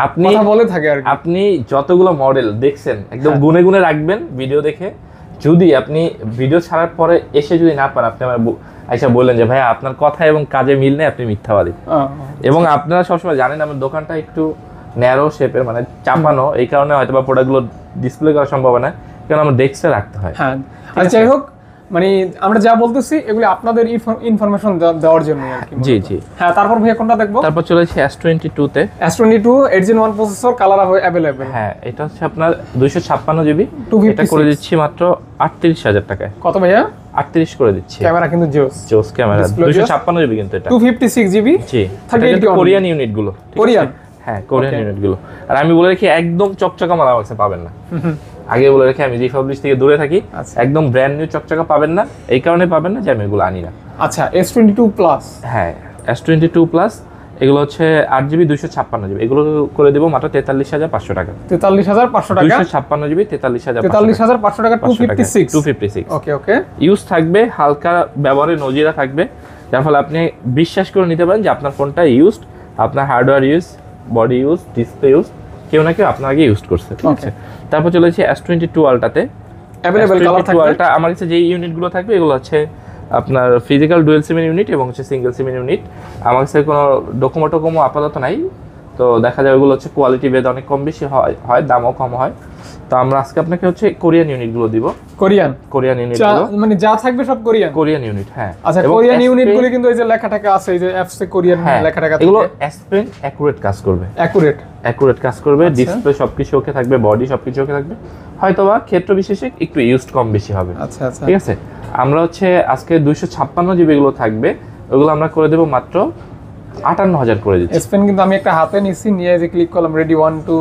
Speaker 2: আপনি বলে থাকে আর আপনি যতগুলো মডেল দেখছেন একদম হ্যাঁ। গুনে গুনে রাখবেন ভিডিও দেখে যদি আপনি ভিডিও ছাড়ার পরে এসে যদি না পান আপনি আমার আইসা বললেন যে ভাই আপনার কথা এবং কাজে মিল নেই আপনি মিথ্যাবাদী এবং আচ্ছা। আপনারা সবসময় জানেন আমার দোকানটা একটু ন্যারো শেপের মানে চাপানো এই কারণে হয়তো বা প্রোডাক্টগুলো ডিসপ্লে করা সম্ভব না
Speaker 1: কারণ আমার ডেস্কে রাখতে হয় হ্যাঁ। আচ্ছা যাই হোক মানে আমরা যা বলতেছি এগুলি আপনাদের ইনফরমেশন দেওয়ার জন্য আর কি জি জি হ্যাঁ তারপর ভাইয়া কোনটা দেখবো তারপর চলে এসেছি এস টোয়েন্টি টু তে S twenty two eight gen one processor colour available হ্যাঁ এটা হচ্ছে আপনার দুইশো ছাপ্পান্ন জিবি এটা করে দিচ্ছি
Speaker 2: মাত্র আটত্রিশ হাজার টাকায় কত ভাইয়া আটত্রিশ করে দিচ্ছি ক্যামেরা কিন্তু জোস জোস ক্যামেরা দুইশো ছাপ্পান্ন জিবি কিন্তু এটা টু
Speaker 1: ফিফটি সিক্স জিবি জি কোরিয়ান ইউনিট
Speaker 2: গুলো কোরিয়ান হ্যাঁ কোরিয়ান ইউনিট গুলো আর আমি বলে রাখি একদম চকচকা মালা পাবেন না আগে বলে রেখে আমি যেই পাবলিশ থেকে দূরে থাকি আচ্ছা। একদম ব্র্যান্ড নিউ চকচকা পাবেন না এই কারণে পাবেন না যে আমি এগুলো আনি না আচ্ছা এস টোয়েন্টি টু প্লাস হ্যাঁ এস টোয়েন্টি টু প্লাস এগুলো হচ্ছে আট জিবি দুইশো ছাপ্পান্ন জিবি এগুলো করে দেবো মাত্র তেতাল্লিশ হাজার পাঁচশো টাকা তেতাল্লিশ হাজার পাঁচশো টাকা দুইশো ছাপ্পান্ন জিবি তেতাল্লিশ হাজার তেতাল্লিশ হাজার পাঁচশো টাকা two fifty six two fifty six okay okay use থাকবে হালকা ব্যবহারে নজিরা থাকবে যার ফলে আপনি বিশ্বাস করে নিতে পারেন যে আপনার ফোনটা ইউজড আপনার hardware use body use display use কেউ না কেউ আপনার আগে ইউজ করছে ঠিক আছে তারপর চলে যাচ্ছে এস টোয়েন্টি টু আলটাতে
Speaker 1: অ্যাভেলেবল কালার থাকবে আলটা
Speaker 2: আমার কাছে যে ইউনিটগুলো থাকবে এগুলো হচ্ছে আপনার ফিজিক্যাল ডুয়েল সিমের ইউনিট এবং হচ্ছে সিঙ্গেল সিমের ইউনিট আমার কাছে কোনো ডকুমো টকুমো আপাতত নাই তো দেখা যায় ওগুলো হচ্ছে কোয়ালিটি বেদ অনেক কম বেশি হয় হয় দামও কম হয় তো আমরা আজকে আপনাকে হচ্ছে কোরিয়ান ইউনিট গুলো দিব কোরিয়ান কোরিয়ান ইউনিট
Speaker 1: মানে যা থাকবে সব কোরিয়ান কোরিয়ান ইউনিট হ্যাঁ আচ্ছা কোরিয়ান ইউনিট গুলো কিন্তু এই যে লেখা টাকা আছে এই যে এফ অ্যাপসে কোরিয়ান হ্যাঁ, লেখা টাকা এগুলো এসপেন
Speaker 2: অ্যাকুরেট কাজ করবে অ্যাকুরেট অ্যাকুরেট কাজ করবে ডিসপ্লে আচ্ছা। সবকিছু ওকে থাকবে বডি সবকিছু ওকে থাকবে হয়তোবা ক্ষেত্র বিশেষে একটু ইউজড কম বেশি হবে আচ্ছা আচ্ছা ঠিক আছে আমরা হচ্ছে আজকে দুইশো ছাপ্পান্ন জিবি গুলো থাকবে ওগুলো আমরা করে দেবো মাত্র আটান্ন হাজার করে দিচ্ছি
Speaker 1: স্পেন কিন্তু আমি একটা হাতে নিচ্ছি নিয়ে যে ক্লিক করলাম ready one two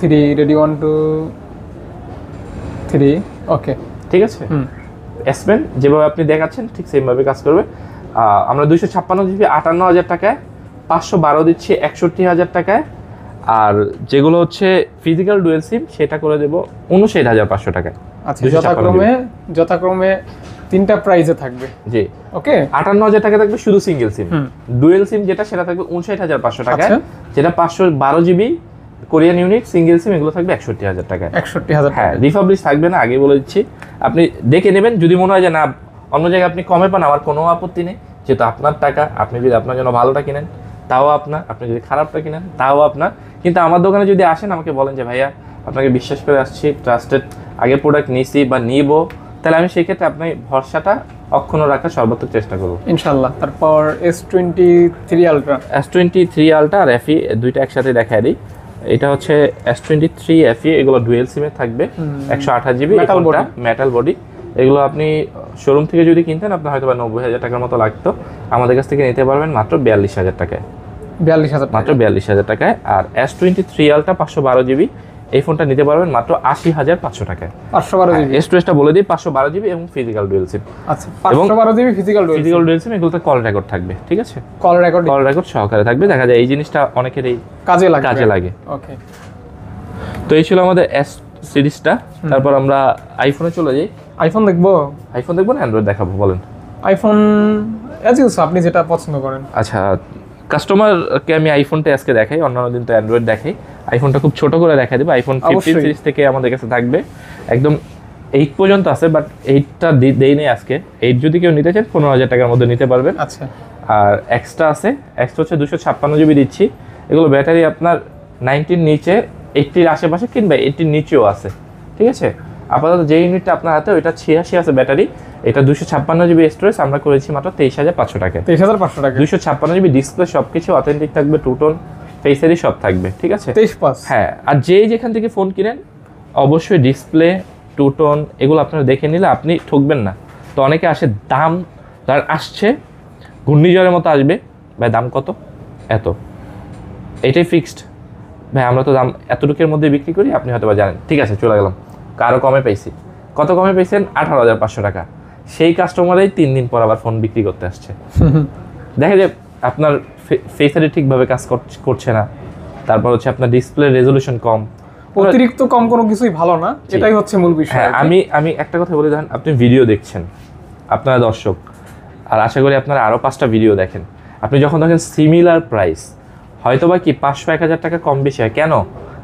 Speaker 1: three ready one two three okay ঠিক আছে স্পেন যেভাবে আপনি দেখাচ্ছেন ঠিক সেইভাবে কাজ
Speaker 2: করবে আমরা দুইশো ছাপ্পান্ন জিবি আটান্ন হাজার টাকায় পাঁচশো বারো দিচ্ছি একষট্টি হাজার টাকায় আর যেগুলো হচ্ছে ফিজিক্যাল ডুয়েল সিম সেটা করে দেবো উনষাট হাজার পাঁচশো টাকায় আচ্ছা যথাক্রমে
Speaker 1: যথাক্রমে তিনটা প্রাইজে
Speaker 2: থাকবে জি ওকে আটান্ন হাজার টাকা থাকবে শুধু সিঙ্গেল সিম ডুয়েল সিম যেটা সেটা থাকবে উনষাট হাজার পাঁচশো টাকা আচ্ছা। যেটা পাঁচশো বারো GB Korean unit single SIM এগুলো থাকবে একষট্টি হাজার টাকা একষট্টি হাজার হ্যাঁ রিফাবলিশ থাকবে না আগে বলে দিচ্ছি আপনি দেখে নেবেন যদি মনে হয় যে না অন্য জায়গায় আপনি কমে পান আমার কোনো আপত্তি নেই যেহেতু আপনার টাকা আপনি যদি আপনার জন্য ভালোটা কিনেন তাও আপনার আপনি যদি খারাপটা কিনেন তাও আপনার কিন্তু আমার দোকানে যদি আসেন আমাকে বলেন যে ভাইয়া আপনাকে বিশ্বাস করে আসছি ট্রাস্টেড আগে প্রোডাক্ট নিছি বা নিব তাহলে আমি সেই ক্ষেত্রে আপনি ভরসাটা অক্ষুণ্ণ রাখার সর্বাত্মক চেষ্টা করব
Speaker 1: ইনশাল্লাহ তারপর S twenty three ultra S twenty three ultra আর এফি e
Speaker 2: দুইটা একসাথে দেখায় দিই এটা হচ্ছে এস টোয়েন্টি থ্রি এফি এগুলো ডুয়েল সিমে থাকবে একশো আঠাশ জিবি মেটাল বডি এগুলো আপনি শোরুম থেকে যদি কিনতেন আপনার হয়তো বা নব্বই হাজার টাকার মতো লাগতো আমাদের কাছ থেকে নিতে পারবেন মাত্র বিয়াল্লিশ হাজার টাকায় বিয়াল্লিশ হাজার মাত্র বিয়াল্লিশ হাজার টাকায় আর এস টোয়েন্টি থ্রি আলটা পাঁচশো বারো জিবি এই ফোনটা নিতে পারবেন মাত্র আশি হাজার পাঁচশো টাকায় পাঁচশো বারো হ্যাঁ, বলে দিই পাঁচশো বারো জিবি এবং ফিজিক্যাল ডুয়েল সিম আচ্ছা বারো ডুয়েল সিম এগুলোতে কল রেকর্ড থাকবে ঠিক আছে কল রেকর্ড কল রেকর্ড সহকারে থাকবে দেখা যায় এই জিনিসটা অনেকেরই কাজে লাগে কাজে লাগে ওকে তো এই ছিল আমাদের এস সিরিজটা তারপর আমরা আইফোনে চলে যাই আইফোন দেখবো আইফোন দেখবো না অ্যান্ড্রয়েড দেখাবো বলেন
Speaker 1: আইফোন আপনি যেটা পছন্দ করেন
Speaker 2: আচ্ছা কাস্টমারকে আমি আইফোনটা আজকে দেখাই অন্যান্য দিন তো অ্যান্ড্রয়েড দেখাই আইফোনটা খুব ছোট করে দেখা দেবো আইফোন ফিফটিন সিরিজ থেকে আমাদের কাছে থাকবে একদম এইট পর্যন্ত আছে বাট এইটটা দেই নেই আজকে এইট যদি কেউ নিতে চান পনেরো হাজার টাকার মধ্যে নিতে পারবেন আচ্ছা আর এক্সট্রা আছে এক্সট্রা হচ্ছে দুশো ছাপ্পান্ন জিবি দিচ্ছি এগুলো ব্যাটারি আপনার নাইনটির নিচে এইটটির আশেপাশে কিংবা এইটটির নিচেও আছে ঠিক আছে আপাতত যে ইউনিটটা আপনার হাতে ওইটা ছিয়াশি আছে ব্যাটারি এটা দুশো ছাপ্পান্ন জিবি স্টোরেজ আমরা করেছি মাত্র তেইশ হাজার পাঁচশো টাকা তেইশ হাজার পাঁচশো টাকা দুশো ছাপ্পান্ন জিবি ডিসপ্লে সব কিছু অথেন্টিক থাকবে টুটন ফেসারি সব থাকবে ঠিক আছে তেইশ পাঁচ হ্যাঁ আর যে যেখান থেকে ফোন কিনেন অবশ্যই ডিসপ্লে টুটন এগুলো আপনারা দেখে নিলে আপনি ঠকবেন না তো অনেকে আসে দাম তার আসছে ঘূর্ণিঝড়ের মতো আসবে ভাই দাম কত এত এটাই ফিক্সড ভাই আমরা তো দাম এতটুকের মধ্যে বিক্রি করি আপনি হয়তো বা জানেন ঠিক আছে চলে গেলাম কারো কমে পেয়েছি কত কমে পেয়েছেন আঠারো হাজার পাঁচশো টাকা সেই কাস্টমারেই তিন দিন পর আবার ফোন বিক্রি করতে আসছে দেখা যায় আপনার ফেসারি ঠিকভাবে কাজ করছে না তারপর হচ্ছে আপনার ডিসপ্লে রেজলিউশন কম
Speaker 1: অতিরিক্ত কম কোনো কিছুই ভালো না এটাই হচ্ছে
Speaker 2: মূল বিষয় হ্যাঁ আমি
Speaker 1: আমি একটা কথা বলে দেখেন
Speaker 2: আপনি ভিডিও দেখছেন আপনারা দর্শক আর আশা করি আপনারা আরও পাঁচটা ভিডিও দেখেন আপনি যখন দেখেন সিমিলার প্রাইস হয়তো বা কি পাঁচশো এক হাজার টাকা কম বেশি হয় কেন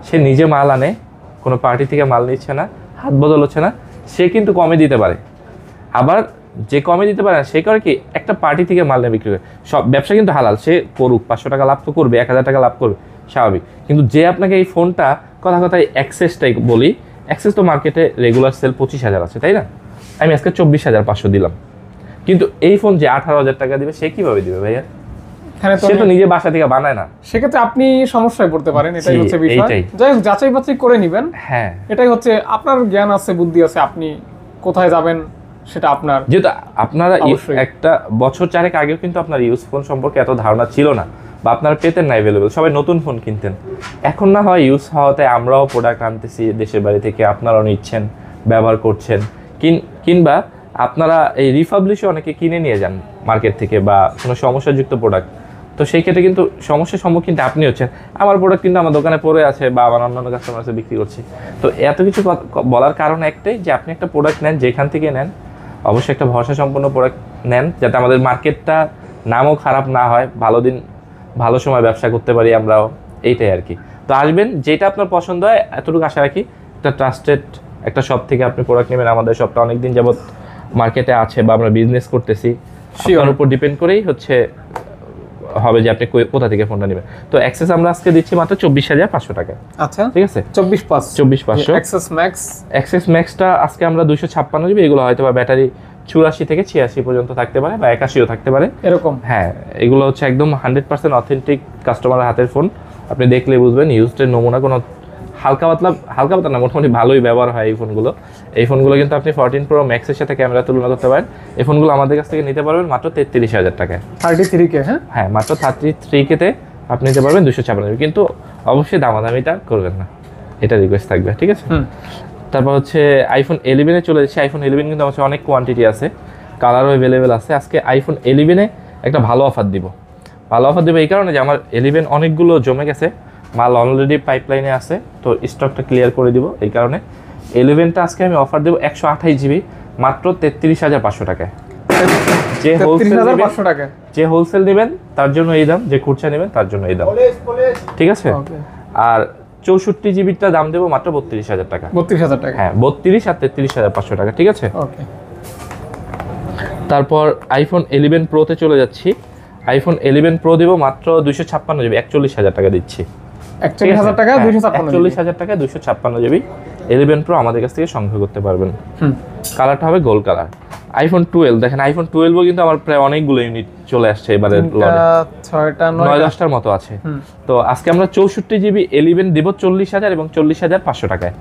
Speaker 2: সে নিজে মাল আনে কোনো পার্টি থেকে মাল নিচ্ছে না হাত বদল হচ্ছে না সে কিন্তু কমে দিতে পারে আবার যে কমে দিতে পারে না সে করে কি একটা পার্টি থেকে মাল নিয়ে বিক্রি করে সব ব্যবসা কিন্তু হালাল সে করুক পাঁচশো টাকা লাভ তো করবে এক হাজার টাকা লাভ করবে স্বাভাবিক কিন্তু যে আপনাকে এই ফোনটা কথা কথায় অ্যাক্সেসটাই বলি অ্যাক্সেস তো মার্কেটে রেগুলার সেল পঁচিশ হাজার আছে তাই না আমি আজকে চব্বিশ হাজার পাঁচশো দিলাম কিন্তু এই ফোন যে
Speaker 1: আঠারো হাজার টাকা দিবে সে
Speaker 2: কীভাবে দিবে ভাইয়া সে তো নিজে বাসা থেকে বানায় না
Speaker 1: সেক্ষেত্রে আপনি সমস্যায় পড়তে পারেন এটাই হচ্ছে বিষয় যাই হোক যাচাই বাছাই করে নেবেন হ্যাঁ এটাই হচ্ছে আপনার জ্ঞান আছে বুদ্ধি আছে আপনি কোথায় যাবেন সেটা আপনার
Speaker 2: যেহেতু আপনারা একটা বছর চারেক আগেও কিন্তু আপনার ইউজ ফোন সম্পর্কে এত ধারণা ছিল না বা আপনার পেতেন না অ্যাভেলেবেল সবাই নতুন ফোন কিনতেন এখন না হয় ইউজ হওয়াতে আমরাও প্রোডাক্ট আনতেছি দেশের বাড়ি থেকে আপনারাও নিচ্ছেন ব্যবহার করছেন কিংবা আপনারা এই রিফাবলিশে অনেকে কিনে নিয়ে যান মার্কেট থেকে বা কোনো সমস্যাযুক্ত প্রোডাক্ট তো সেই ক্ষেত্রে কিন্তু সমস্যার সম্মুখীনটা আপনি হচ্ছেন আমার প্রোডাক্ট কিন্তু আমার দোকানে পড়ে আছে বা আমার অন্যান্য কাস্টমার আছে বিক্রি করছি তো এত কিছু বলার কারণ একটাই যে আপনি একটা প্রোডাক্ট নেন যেখান থেকে নেন অবশ্যই একটা ভরসা সম্পন্ন প্রোডাক্ট নেন যাতে আমাদের মার্কেটটা নামও খারাপ না হয় ভালো দিন ভালো সময় ব্যবসা করতে পারি আমরাও এইটাই আর কি তো আসবেন যেটা আপনার পছন্দ হয় এতটুকু আশা রাখি একটা ট্রাস্টেড একটা শপ থেকে আপনি প্রোডাক্ট নেবেন আমাদের শপটা অনেক দিন মার্কেটে আছে বা আমরা বিজনেস করতেছি শিওর উপর ডিপেন্ড করেই হচ্ছে হবে যে আপনি কোথা থেকে ফোনটা নেবেন তো অ্যাক্সেস আমরা আজকে দিচ্ছি মাত্র চব্বিশ হাজার পাঁচশো টাকা আচ্ছা ঠিক আছে চব্বিশ পাঁচ চব্বিশ পাঁচশো অ্যাক্সেস ম্যাক্স অ্যাক্সেস ম্যাক্সটা আজকে আমরা দুশো ছাপ্পান্ন জিবি এগুলো হয়তো বা ব্যাটারি চুরাশি থেকে ছিয়াশি পর্যন্ত থাকতে পারে বা একাশিও থাকতে পারে এরকম হ্যাঁ এগুলো হচ্ছে একদম হান্ড্রেড পার্সেন্ট অথেন্টিক কাস্টমারের হাতের ফোন আপনি দেখলে বুঝবেন ইউজডের নমুনা কোনো হালকা পাতলা হালকা পাতলা না মোটামুটি ভালোই ব্যবহার হয় এই ফোনগুলো এই ফোনগুলো কিন্তু আপনি ফোরটিন প্রো ম্যাক্সের সাথে ক্যামেরা তুলনা করতে পারেন এই ফোনগুলো আমাদের কাছ থেকে নিতে পারবেন মাত্র তেত্রিশ হাজার টাকায়
Speaker 1: থার্টি থ্রি কে হ্যাঁ
Speaker 2: হ্যাঁ মাত্র থার্টি থ্রি কেতে আপনি নিতে পারবেন দুশো ছাপান্ন কিন্তু অবশ্যই দামাদামিটা করবেন না এটা রিকোয়েস্ট থাকবে ঠিক আছে তারপর হচ্ছে আইফোন এলেভেনে চলে যাচ্ছে আইফোন এলেভেন কিন্তু আমার অনেক কোয়ান্টিটি আছে কালারও অ্যাভেলেবেল আছে আজকে আইফোন এলেভেনে একটা ভালো অফার দিব ভালো অফার দেবো এই কারণে যে আমার এলেভেন অনেকগুলো জমে গেছে মাল অলরেডি পাইপলাইনে আছে তো স্টকটা ক্লিয়ার করে দিব এই কারণে ইলেভেনটা আজকে আমি অফার দেবো একশো আঠাইশ জিবি মাত্র তেত্রিশ হাজার পাঁচশো টাকায় যে হোলসেল টাকা যে হোলসেল নেবেন তার জন্য এই দাম যে কুর্চা নেবেন তার জন্য এই দাম ঠিক আছে আর চৌষট্টি জিবিটা দাম দেবো মাত্র বত্রিশ হাজার টাকা বত্রিশ হাজার টাকা হ্যাঁ বত্রিশ আর তেত্রিশ হাজার পাঁচশো টাকা ঠিক আছে তারপর আইফোন ইলেভেন প্রোতে চলে যাচ্ছি আইফোন ইলেভেন প্রো দেবো মাত্র দুইশো ছাপ্পান্ন জিবি একচল্লিশ হাজার টাকা দিচ্ছি
Speaker 1: একচল্লিশ হ্যাঁ, চল্লিশ
Speaker 2: হাজার এবং চল্লিশ হাজার পাঁচশো টাকায়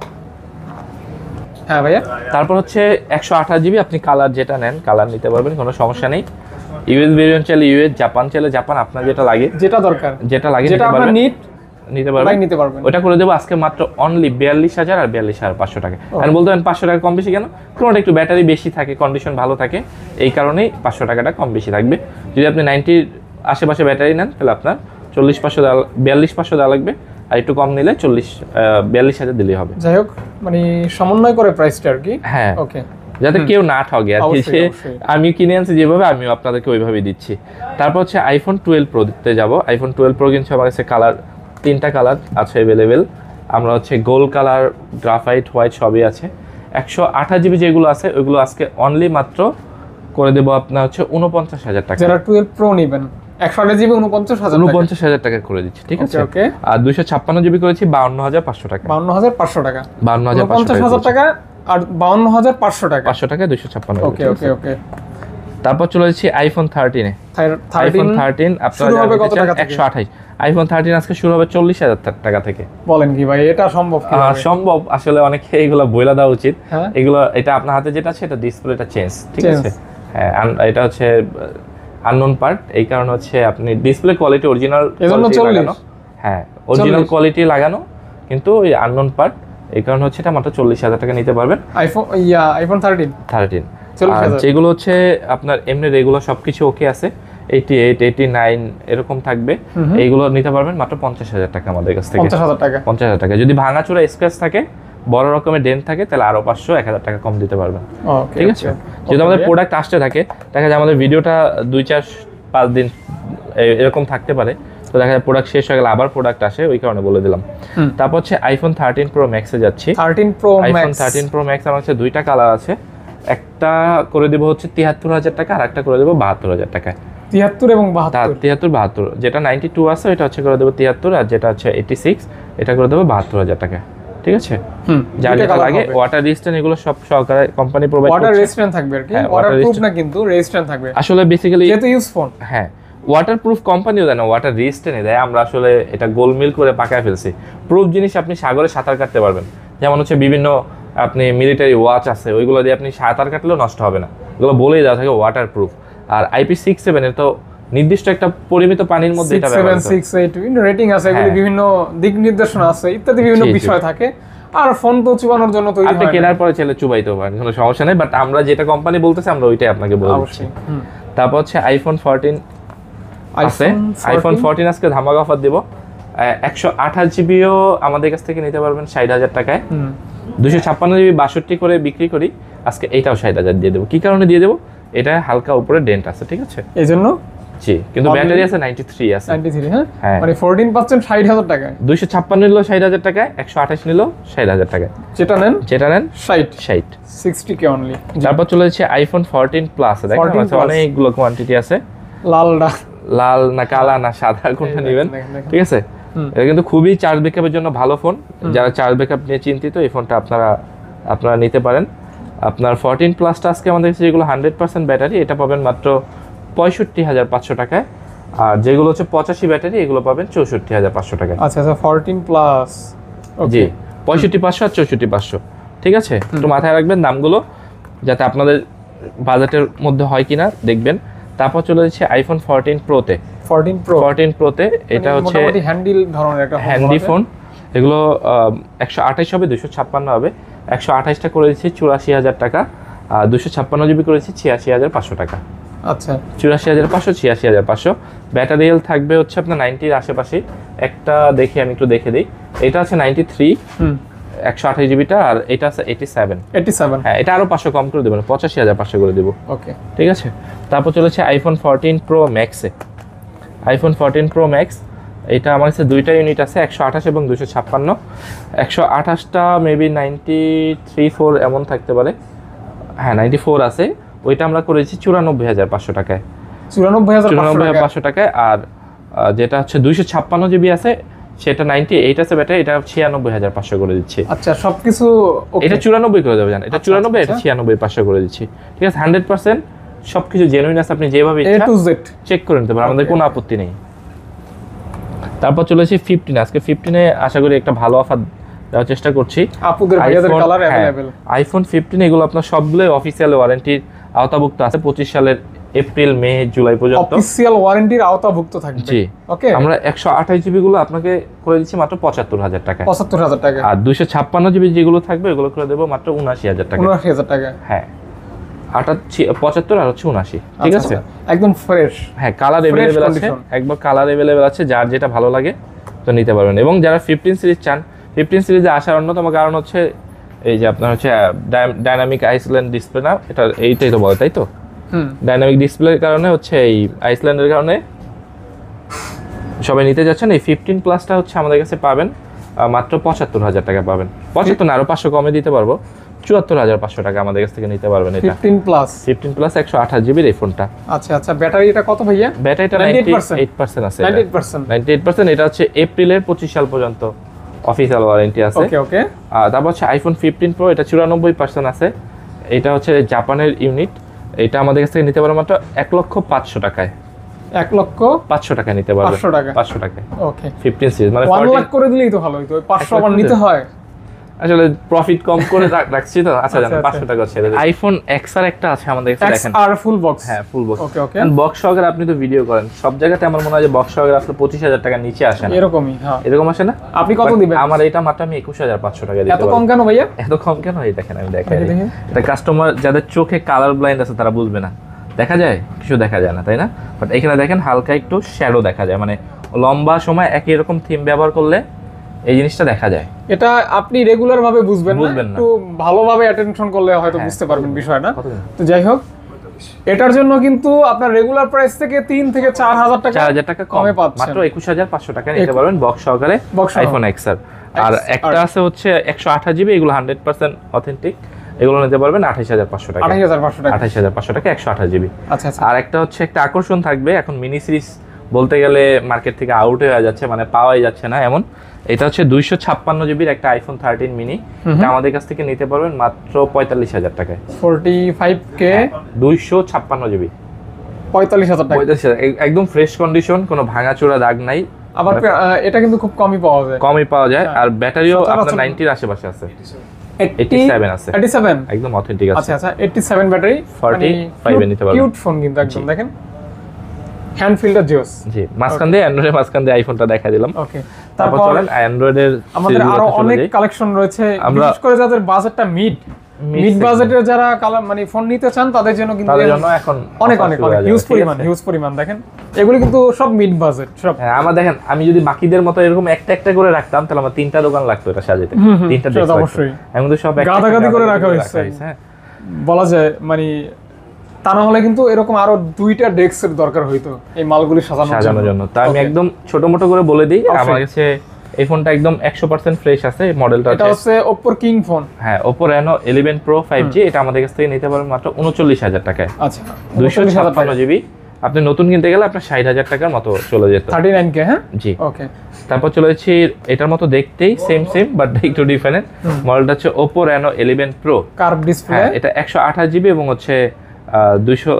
Speaker 2: হ্যাঁ ভাইয়া তারপর হচ্ছে একশো আঠাশ জিবি আপনি কালার যেটা নেন কালার নিতে পারবেন কোনো সমস্যা নেই ইউএস ভেরিয়েন্ট চাইলে ইউএস জাপান চাইলে জাপান আপনার যেটা লাগে যেটা দরকার যেটা লাগে যেটা আপনার নিট নিতে পারবেন নিতে পারবেন ওটা করে দেবো আজকে মাত্র অনলি বিয়াল্লিশ হাজার আর বিয়াল্লিশ হাজার পাঁচশো টাকা আমি বলতে পারেন পাঁচশো টাকা কম বেশি কেন কোনো একটু ব্যাটারি বেশি থাকে কন্ডিশন ভালো থাকে এই কারণেই পাঁচশো টাকাটা কম বেশি থাকবে যদি আপনি নাইনটির আশেপাশে ব্যাটারি নেন তাহলে আপনার চল্লিশ পাঁচশো দেওয়া বিয়াল্লিশ পাঁচশো দেওয়া লাগবে আর একটু কম নিলে চল্লিশ বিয়াল্লিশ হাজার দিলেই হবে
Speaker 1: যাই হোক মানে সমন্বয় করে প্রাইসটা আর কি হ্যাঁ ওকে
Speaker 2: যাতে কেউ না ঠগে আর কি সে আমি কিনে আনছি যেভাবে আমি আপনাদেরকে ওইভাবেই দিচ্ছি তারপর হচ্ছে আইফোন টুয়েলভ প্রো দিতে যাবো আইফোন টুয়েলভ প্রো কিন্তু আমার কাছে কালার তিনটা কালার আছে অ্যাভেলেবেল আমরা হচ্ছে গোল্ড কালার গ্রাফাইট হোয়াইট সবই আছে একশো আঠাশ জিবি যেগুলো আছে ওইগুলো আজকে অনলি মাত্র করে দেবো আপনার হচ্ছে উনপঞ্চাশ হাজার টাকা যারা
Speaker 1: টুয়েলভ প্রো নেবেন পাঁচশো টাকা পাঁচশো টাকা
Speaker 2: পঞ্চাশ হাজার টাকা আর হাজার পাঁচশো টাকা পাঁচশো টাকা ছাপ্পান্ন তারপর চলে যাচ্ছি আইফোন থার্টিনে থার্টিন একশো আঠাশ আইফোন থার্টিন আজকে শুরু হবে চল্লিশ হাজার টাকা থেকে
Speaker 1: বলেন কি ভাই এটা সম্ভব
Speaker 2: সম্ভব আসলে অনেক এইগুলো বইলা দেওয়া উচিত হ্যাঁ। এগুলো এটা আপনার হাতে যেটা আছে এটা ডিসপ্লেটা চেঞ্জ ঠিক আছে হ্যাঁ এটা হচ্ছে আননোন পার্ট এই কারণে হচ্ছে আপনি ডিসপ্লে কোয়ালিটি অরিজিনাল লাগানো হ্যাঁ অরিজিনাল কোয়ালিটি লাগানো কিন্তু ওই আননোন পার্ট এই কারণে হচ্ছে এটা মাত্র চল্লিশ হাজার টাকা নিতে পারবেন
Speaker 1: iPhone yeah iPhone thirteen
Speaker 2: thirteen যেগুলো হচ্ছে আপনার এমনি রেগুলার সব কিছু ওকে আছে এইটি এইট এইটি নাইন এরকম থাকবে এইগুলো নিতে পারবেন মাত্র পঞ্চাশ হাজার টাকা আমাদের কাছ থেকে পঞ্চাশ হাজার টাকা যদি থাকে বড় রকমের থাকে তাহলে আরো পাঁচশো এক হাজার টাকা কম দিতে ঠিক আছে প্রোডাক্ট আসতে থাকে দেখা যায় আমাদের ভিডিওটা দুই চার পাঁচ দিন এরকম থাকতে পারে তো দেখা যায় প্রোডাক্ট শেষ হয়ে গেলে আবার প্রোডাক্ট আসে ওই কারণে বলে দিলাম তারপর হচ্ছে আইফোন থার্টিন প্রো ম্যাক্সে যাচ্ছি থার্টিন থার্টিন প্রো ম্যাক্স আমার কাছে দুইটা কালার আছে একটা করে দিব হচ্ছে তিয়াত্তর হাজার টাকা আর একটা করে দেবো বাহাত্তর হাজার টাকায় তিয়াত্তর এবং বাহাত্তর তিয়াত্তর বাহাত্তর যেটা নাইনটি টু আছে এটা হচ্ছে করে দেবো তিয়াত্তর আর যেটা হচ্ছে এইটি সিক্স এটা করে দেবো বাহাত্তর হাজার টাকা ঠিক আছে যা যেটা লাগে ওয়াটার রেজিস্ট্যান্ট এগুলো সব সরকার কোম্পানি প্রোভাইড ওয়াটার রেজিস্ট্যান্ট
Speaker 1: থাকবে আর কি ওয়াটার হ্যাঁ, প্রুফ না কিন্তু রেজিস্ট্যান্ট থাকবে আসলে বেসিক্যালি যেহেতু ইউজ ফোন হ্যাঁ
Speaker 2: ওয়াটার প্রুফ কোম্পানিও দেয় না ওয়াটার রেজিস্ট্যান্টই দেয় আমরা আসলে এটা গোলমিল করে পাকায় ফেলছি প্রুফ জিনিস আপনি সাগরে সাঁতার কাটতে পারবেন যেমন হচ্ছে বিভিন্ন আপনি মিলিটারি ওয়াচ আছে ওইগুলো দিয়ে আপনি সাঁতার কাটলেও নষ্ট হবে না এগুলো বলেই দেওয়া থাকে ওয়াটার প্রুফ আর আইপি সিক্স সেভেনের তো নির্দিষ্ট একটা পরিমিত পানির মধ্যে
Speaker 1: রেটিং আছে এগুলি হ্যাঁ। বিভিন্ন দিক নির্দেশনা আছে ইত্যাদি বিভিন্ন বিষয় থাকে আর ফোন তো চুবানোর জন্য তৈরি আপনি কেনার পরে ছেলে
Speaker 2: চুবাইতে পারেন কোনো সমস্যা নেই বাট আমরা যেটা কোম্পানি বলতেছে আমরা ওইটাই আপনাকে বলছি তারপর হচ্ছে আইফোন ফোরটিন আছে আইফোন ফোরটিন আজকে ধামাকা অফার দিব একশো আঠাশ জিবিও আমাদের কাছ থেকে নিতে পারবেন ষাট হাজার টাকায় দুশো ছাপ্পান্ন জিবি বাষট্টি করে বিক্রি করি আজকে এইটাও ষাট হাজার দিয়ে দেবো কি কারণে দিয়ে দেবো এটা হালকা উপরে ডেন্ট আছে ঠিক আছে এই জন্য জি কিন্তু ব্যাটারি আছে 93 আছে
Speaker 1: 93 হ্যাঁ? হ্যাঁ মানে 14% 60000 টাকা
Speaker 2: 256 নিলো 60000 টাকা 128 নিলো 60000 টাকা যেটা নেন যেটা নেন 60 60
Speaker 1: 60 কে অনলি তারপর
Speaker 2: চলে যাচ্ছে আইফোন 14 প্লাস দেখেন আচ্ছা, আছে অনেকগুলো কোয়ান্টিটি আছে লালটা লাল না কালা না সাদা কোনটা নেবেন ঠিক আছে এটা কিন্তু খুবই চার্জ ব্যাকআপের জন্য ভালো ফোন যারা চার্জ ব্যাকআপ নিয়ে চিন্তিত এই ফোনটা আপনারা আপনারা নিতে পারেন আপনার ফোরটিন প্লাসটা আজকে আমাদের কাছে যেগুলো হান্ড্রেড পার্সেন্ট ব্যাটারি এটা পাবেন মাত্র পঁয়ষট্টি হাজার পাঁচশো টাকায় আর যেগুলো হচ্ছে পঁচাশি ব্যাটারি এগুলো পাবেন চৌষট্টি হাজার পাঁচশো টাকায় আচ্ছা আচ্ছা
Speaker 1: ফোরটিন প্লাস
Speaker 2: জি পঁয়ষট্টি পাঁচশো আর চৌষট্টি পাঁচশো ঠিক আছে একটু মাথায় রাখবেন দামগুলো যাতে আপনাদের বাজেটের মধ্যে হয় কিনা দেখবেন তারপর চলে যাচ্ছে আইফোন ফোরটিন প্রোতে ফোরটিন প্রো ফোরটিন প্রোতে এটা মানে হচ্ছে
Speaker 1: হ্যান্ডিল ধরনের একটা হ্যান্ডি ফোন
Speaker 2: এগুলো একশো আঠাশ হবে দুশো ছাপ্পান্ন হবে একশো আঠাশটা করে দিচ্ছি চুরাশি হাজার টাকা আর দুশো ছাপ্পান্ন জিবি করেছি ছিয়াশি হাজার পাঁচশো টাকা আচ্ছা চুরাশি হাজার পাঁচশো ছিয়াশি হাজার পাঁচশো ব্যাটারি থাকবে হচ্ছে আপনার নাইনটির আশেপাশে একটা দেখি আমি একটু দেখে দিই এটা আছে নাইনটি থ্রি একশো আঠাশ জিবিটা আর এটা আছে এইটি সেভেন এইটি সেভেন হ্যাঁ এটা আরও পাঁচশো কম করে দেবেন মানে পঁচাশি হাজার পাঁচশো করে দেবো ওকে ঠিক আছে তারপর চলেছে আইফোন ফোরটিন প্রো ম্যাক্সে আইফোন ফোরটিন প্রো ম্যাক্স এটা আমার কাছে দুইটা ইউনিট আছে একশো আঠাশ এবং দুশো ছাপ্পান্ন একশো আঠাশটা মেবি নাইনটি থ্রি ফোর এমন থাকতে পারে হ্যাঁ নাইনটি ফোর আছে ওইটা আমরা করেছি চুরানব্বই হাজার পাঁচশো টাকায়
Speaker 1: চুরানব্বই হাজার চুরানব্বই হাজার পাঁচশো
Speaker 2: টাকায় আর যেটা হচ্ছে দুইশো ছাপ্পান্ন জিবি আছে সেটা নাইনটি এইট আছে ব্যাটারি এটা ছিয়ানব্বই হাজার পাঁচশো করে দিচ্ছি আচ্ছা সব কিছু এটা চুরানব্বই করে দেবে জান এটা আচ্ছা, চুরানব্বই এটা আচ্ছা। ছিয়ানব্বই পাঁচশো করে দিচ্ছি ঠিক আছে হান্ড্রেড পার্সেন্ট সব কিছু জেনুইন আছে আপনি যেভাবে চেক করে নিতে পারেন আমাদের কোনো আপত্তি নেই তারপর চলে এসেছি ফিফটিন আজকে ফিফটিনে আশা করি একটা ভালো অফার দেওয়ার চেষ্টা করছি আইফোন ফিফটিন হ্যাঁ, এগুলো আপনার সবগুলোই অফিসিয়াল ওয়ারেন্টির আওতাভুক্ত আছে পঁচিশ সালের এপ্রিল মে জুলাই পর্যন্ত অফিসিয়াল
Speaker 1: ওয়ারেন্টির আওতাভুক্ত থাকবে জি
Speaker 2: ওকে আমরা 128 জিবি গুলো আপনাকে করে দিচ্ছি মাত্র 75000 টাকা 75000 টাকা আর 256 জিবি যেগুলো থাকবে এগুলো করে দেব মাত্র 79000 টাকা 79000 টাকা হ্যাঁ পঁচাত্তর আচ্ছা, আচ্ছা। হ্যাঁ, যার যেটা ভালো লাগে তো নিতে পারবেন এবং যারা ফিফটিন সিরিজ চান ফিফটিন সিরিজে আসার অন্যতম কারণ হচ্ছে এই যে আপনার হচ্ছে ডাইনামিক আইসল্যান্ড ডিসপ্লে না এটা এইটাই তো বলে তাই তো ডাইনামিক ডিসপ্লের কারণে হচ্ছে এই আইসল্যান্ডের কারণে সবাই নিতে যাচ্ছেন এই ফিফটিন প্লাসটা হচ্ছে আমাদের কাছে পাবেন মাত্র পঁচাত্তর হাজার টাকা পাবেন পঁচাত্তর আরও পাঁচশো কমে দিতে পারবো চুয়াত্তর হাজার পাঁচশো টাকা আমাদের কাছ থেকে নিতে পারবেন এটা ফিফটিন প্লাস ফিফটিন প্লাস একশো আঠাশ জিবির এই ফোনটা
Speaker 1: আচ্ছা আচ্ছা ব্যাটারিটা কত ভাইয়া ব্যাটারিটা নাইনটি এইট
Speaker 2: পার্সেন্ট আছে নাইনটি এইট পার্সেন্ট এটা হচ্ছে এপ্রিলের পঁচিশ সাল পর্যন্ত অফিসিয়াল ওয়ারেন্টি আছে ওকে ওকে তারপর হচ্ছে আইফোন ফিফটিন প্রো এটা চুরানব্বই পার্সেন্ট আছে এটা হচ্ছে জাপানের ইউনিট এটা আমাদের কাছ থেকে নিতে পারবে মাত্র এক লক্ষ পাঁচশো টাকায় এক লক্ষ পাঁচশো টাকা নিতে পারবে পাঁচশো টাকা পাঁচশো টাকা ওকে ফিফটিন সিরিজ মানে ওয়ান লাখ
Speaker 1: করে দিলেই তো ভালো হইতো পাঁচশো নিতে হয়
Speaker 2: আসলে প্রফিট কম করে রাখছি তো আচ্ছা, আচ্ছা জানেন 500 আচ্ছা। টাকা ছেড়ে দিই আইফোন এক্সআর একটা আছে আমাদের কাছে দেখেন আর
Speaker 1: ফুল বক্স হ্যাঁ ফুল বক্স ওকে ওকে বক্স সহকারে
Speaker 2: আপনি তো ভিডিও করেন সব জায়গাতে আমার মনে হয় যে বক্স সহকারে আসলে 25000 টাকা নিচে আসে না এরকমই হ্যাঁ এরকম আসে না আপনি কত দিবেন আমার এটা মাত্র আমি পাঁচশো টাকা দিতে এত কম কেন ভাইয়া এত কম কেন এই দেখেন আমি দেখাই এটা কাস্টমার যাদের চোখে কালার ব্লাইন্ড আছে তারা বুঝবে না দেখা যায় কিছু দেখা যায় না তাই না বাট এখানে দেখেন হালকা একটু শ্যাডো দেখা যায় মানে লম্বা সময় একই রকম থিম ব্যবহার করলে
Speaker 1: এই জিনিসটা দেখা যায় এটা আপনি রেগুলার ভাবে বুঝবেন বুঝবেন একটু ভালোভাবে অ্যাটেনশন করলে হয়তো হ্যাঁ। বুঝতে পারবেন বিষয়টা তো যাই হোক এটার জন্য কিন্তু আপনার রেগুলার প্রাইস থেকে 3 থেকে 4000 টাকা 4000 টাকা কমে পাচ্ছেন মাত্র 21500 টাকা নিতে পারবেন বক্স সহকারে আইফোন
Speaker 2: এক্স আর আর একটা আছে হচ্ছে 128 জিবি এগুলো 100% অথেন্টিক এগুলো নিতে পারবেন আঠাইশ হাজার পাঁচশো টাকা আঠাইশ টাকা আঠাইশ হাজার পাঁচশো টাকা একশো আঠাশ জিবি আচ্ছা, আচ্ছা আর একটা হচ্ছে একটা আকর্ষণ থাকবে এখন মিনি সিরিজ বলতে গেলে মার্কেট থেকে আউট হয়ে যাচ্ছে মানে পাওয়াই যাচ্ছে না এমন এটা হচ্ছে দুইশো ছাপ্পান্ন জিবির একটা আইফোন থার্টিন মিনি আমাদের কাছ থেকে নিতে পারবেন মাত্র পঁয়তাল্লিশ হাজার টাকায় ফোরটি ফাইভ কে দুইশো ছাপ্পান্ন জিবি পঁয়তাল্লিশ হাজার টাকা পঁয়তাল্লিশ হাজার একদম ফ্রেশ কন্ডিশন কোনো ভাঙাচোরা দাগ নাই আবার মানে
Speaker 1: এটা কিন্তু খুব কমই পাওয়া যায় কমই পাওয়া যায় হ্যাঁ, আর
Speaker 2: ব্যাটারিও আপনার নাইনটির আশেপাশে আছে
Speaker 1: একদম অথেন্টিক আছে আচ্ছা আচ্ছা সেভেন ব্যাটারি ফর্টি ফাইভ নিতে পারবেন কিউট ফোন কিন্তু একদম দেখেন হ্যান্ড ফিল্টার জিওস
Speaker 2: জি আইফোনটা দেখা দিলাম ওকে তারপর চলেন
Speaker 1: অ্যান্ড্রয়েডের আমাদের আরো অনেক কালেকশন রয়েছে বিশেষ করে যাদের বাজেটটা মিড মিড বাজেটের যারা কালার মানে ফোন নিতে চান তাদের জন্য কিন্তু তাদের জন্য এখন অনেক অনেক পরিমাণ পরিমাণ দেখেন এগুলো কিন্তু সব মিড বাজেট সব হ্যাঁ আমার দেখেন আমি যদি বাকিদের মতো এরকম একটা একটা করে রাখতাম তাহলে আমার তিনটা দোকান লাগতো এটা সাজাতে তিনটা অবশ্যই এখন তো সব করে রাখা হয়েছে হ্যাঁ বলা যায় মানে তা না হলে কিন্তু এরকম আরো দুইটা ডেস্কের দরকার হইতো এই মালগুলি সাজানোর জন্য আমি একদম ছোট মোটো করে বলে দিই আমার
Speaker 2: কাছে এই ফোনটা একদম ফ্রেশ আছে মডেলটা এটা হচ্ছে কিং ফোন হ্যাঁ এটা আমাদের কাছ থেকে নিতে পারবেন মাত্র টাকায় আচ্ছা জিবি আপনি নতুন কিনতে গেলে আপনার ষাট হাজার টাকার মতো চলে যেত 39
Speaker 1: কে হ্যাঁ জি ওকে
Speaker 2: তারপর চলে যাচ্ছি এটার মতো দেখতেই সেম সেম বাট একটু ডিফারেন্ট মডেলটা হচ্ছে Oppo Reno 11 pro curve display এটা একশো আঠাশ জিবি এবং হচ্ছে দুইশো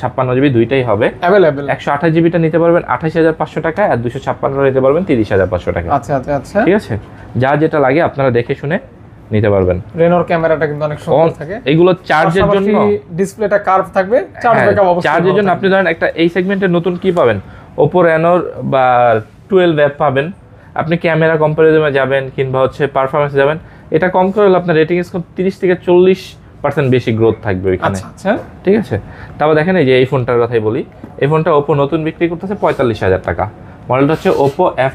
Speaker 2: ছাপ্পান্ন জিবি দুইটাই হবে অ্যাভেলেবেল একশো আঠাশ জিবিটা নিতে পারবেন আঠাশ হাজার পাঁচশো টাকা আর দুশো ছাপ্পান্নটা নিতে পারবেন তিরিশ হাজার পাঁচশো টাকা আচ্ছা আচ্ছা আচ্ছা ঠিক আছে যা যেটা লাগে আপনারা দেখে শুনে নিতে পারবেন
Speaker 1: রেনোর ক্যামেরাটা কিন্তু অনেক সুন্দর থাকে এগুলো
Speaker 2: চার্জের জন্য
Speaker 1: ডিসপ্লেটা কার্ভ থাকবে চার্জ ব্যাকআপ চার্জের জন্য আপনি
Speaker 2: ধরেন একটা এই সেগমেন্টের নতুন কি পাবেন ওপো রেনোর বা টুয়েলভ অ্যাপ পাবেন আপনি ক্যামেরা কম্পারিজমে যাবেন কিংবা হচ্ছে পারফরমেন্স যাবেন এটা কম করে হলে আপনার রেটিং স্কোর তিরিশ থেকে চল্লিশ পার্সেন্ট বেশি গ্রোথ থাকবে ওইখানে আচ্ছা, আচ্ছা। হ্যাঁ, ঠিক আছে তারপর দেখেন এই যে এই ফোনটার কথাই বলি এই ফোনটা ওপো নতুন বিক্রি করতেছে পঁয়তাল্লিশ হাজার টাকা মডেলটা হচ্ছে ওপো এফ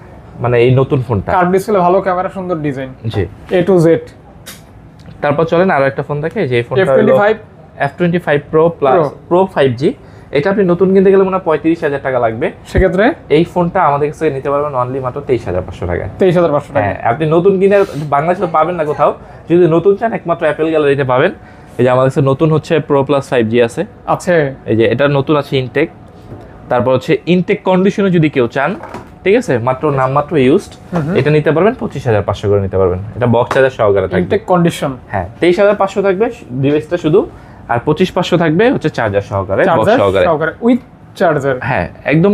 Speaker 2: মানে এই নতুন ফোনটা
Speaker 1: কার্ভ ডিসপ্লে ভালো ক্যামেরা সুন্দর ডিজাইন জি এ টু জেড
Speaker 2: তারপর চলেন আরো একটা ফোন দেখে যে ফোনটা F25 F25 Pro Plus Pro 5G এটা আপনি নতুন কিনতে গেলে মনে হয় পঁয়ত্রিশ হাজার টাকা লাগবে সেক্ষেত্রে এই ফোনটা আমাদের কাছে নিতে পারবেন অনলি মাত্র তেইশ হাজার পাঁচশো টাকা তেইশ হাজার পাঁচশো টাকা হ্যাঁ, আপনি নতুন কিনে বাংলাদেশে পাবেন না কোথাও যদি নতুন চান একমাত্র অ্যাপেল গ্যালারিতে পাবেন এই যে আমাদের কাছে নতুন হচ্ছে প্রো প্লাস ফাইভ জি আছে আছে এই যে এটা নতুন আছে ইনটেক তারপর হচ্ছে ইনটেক কন্ডিশনে যদি কেউ চান ঠিক আছে মাত্র মাত্র ইউজড এটা নিতে পারবেন পঁচিশ হাজার পাঁচশো করে নিতে পারবেন এটা বক্স চার্জার সহকারে থাকবে কন্ডিশন হ্যাঁ তেইশ হাজার পাঁচশো থাকবে ডিভাইসটা শুধু আর পঁচিশ পাঁচশো থাকবে হচ্ছে চার্জার সহকারে বক্স সহকারে উইথ চার্জার হ্যাঁ একদম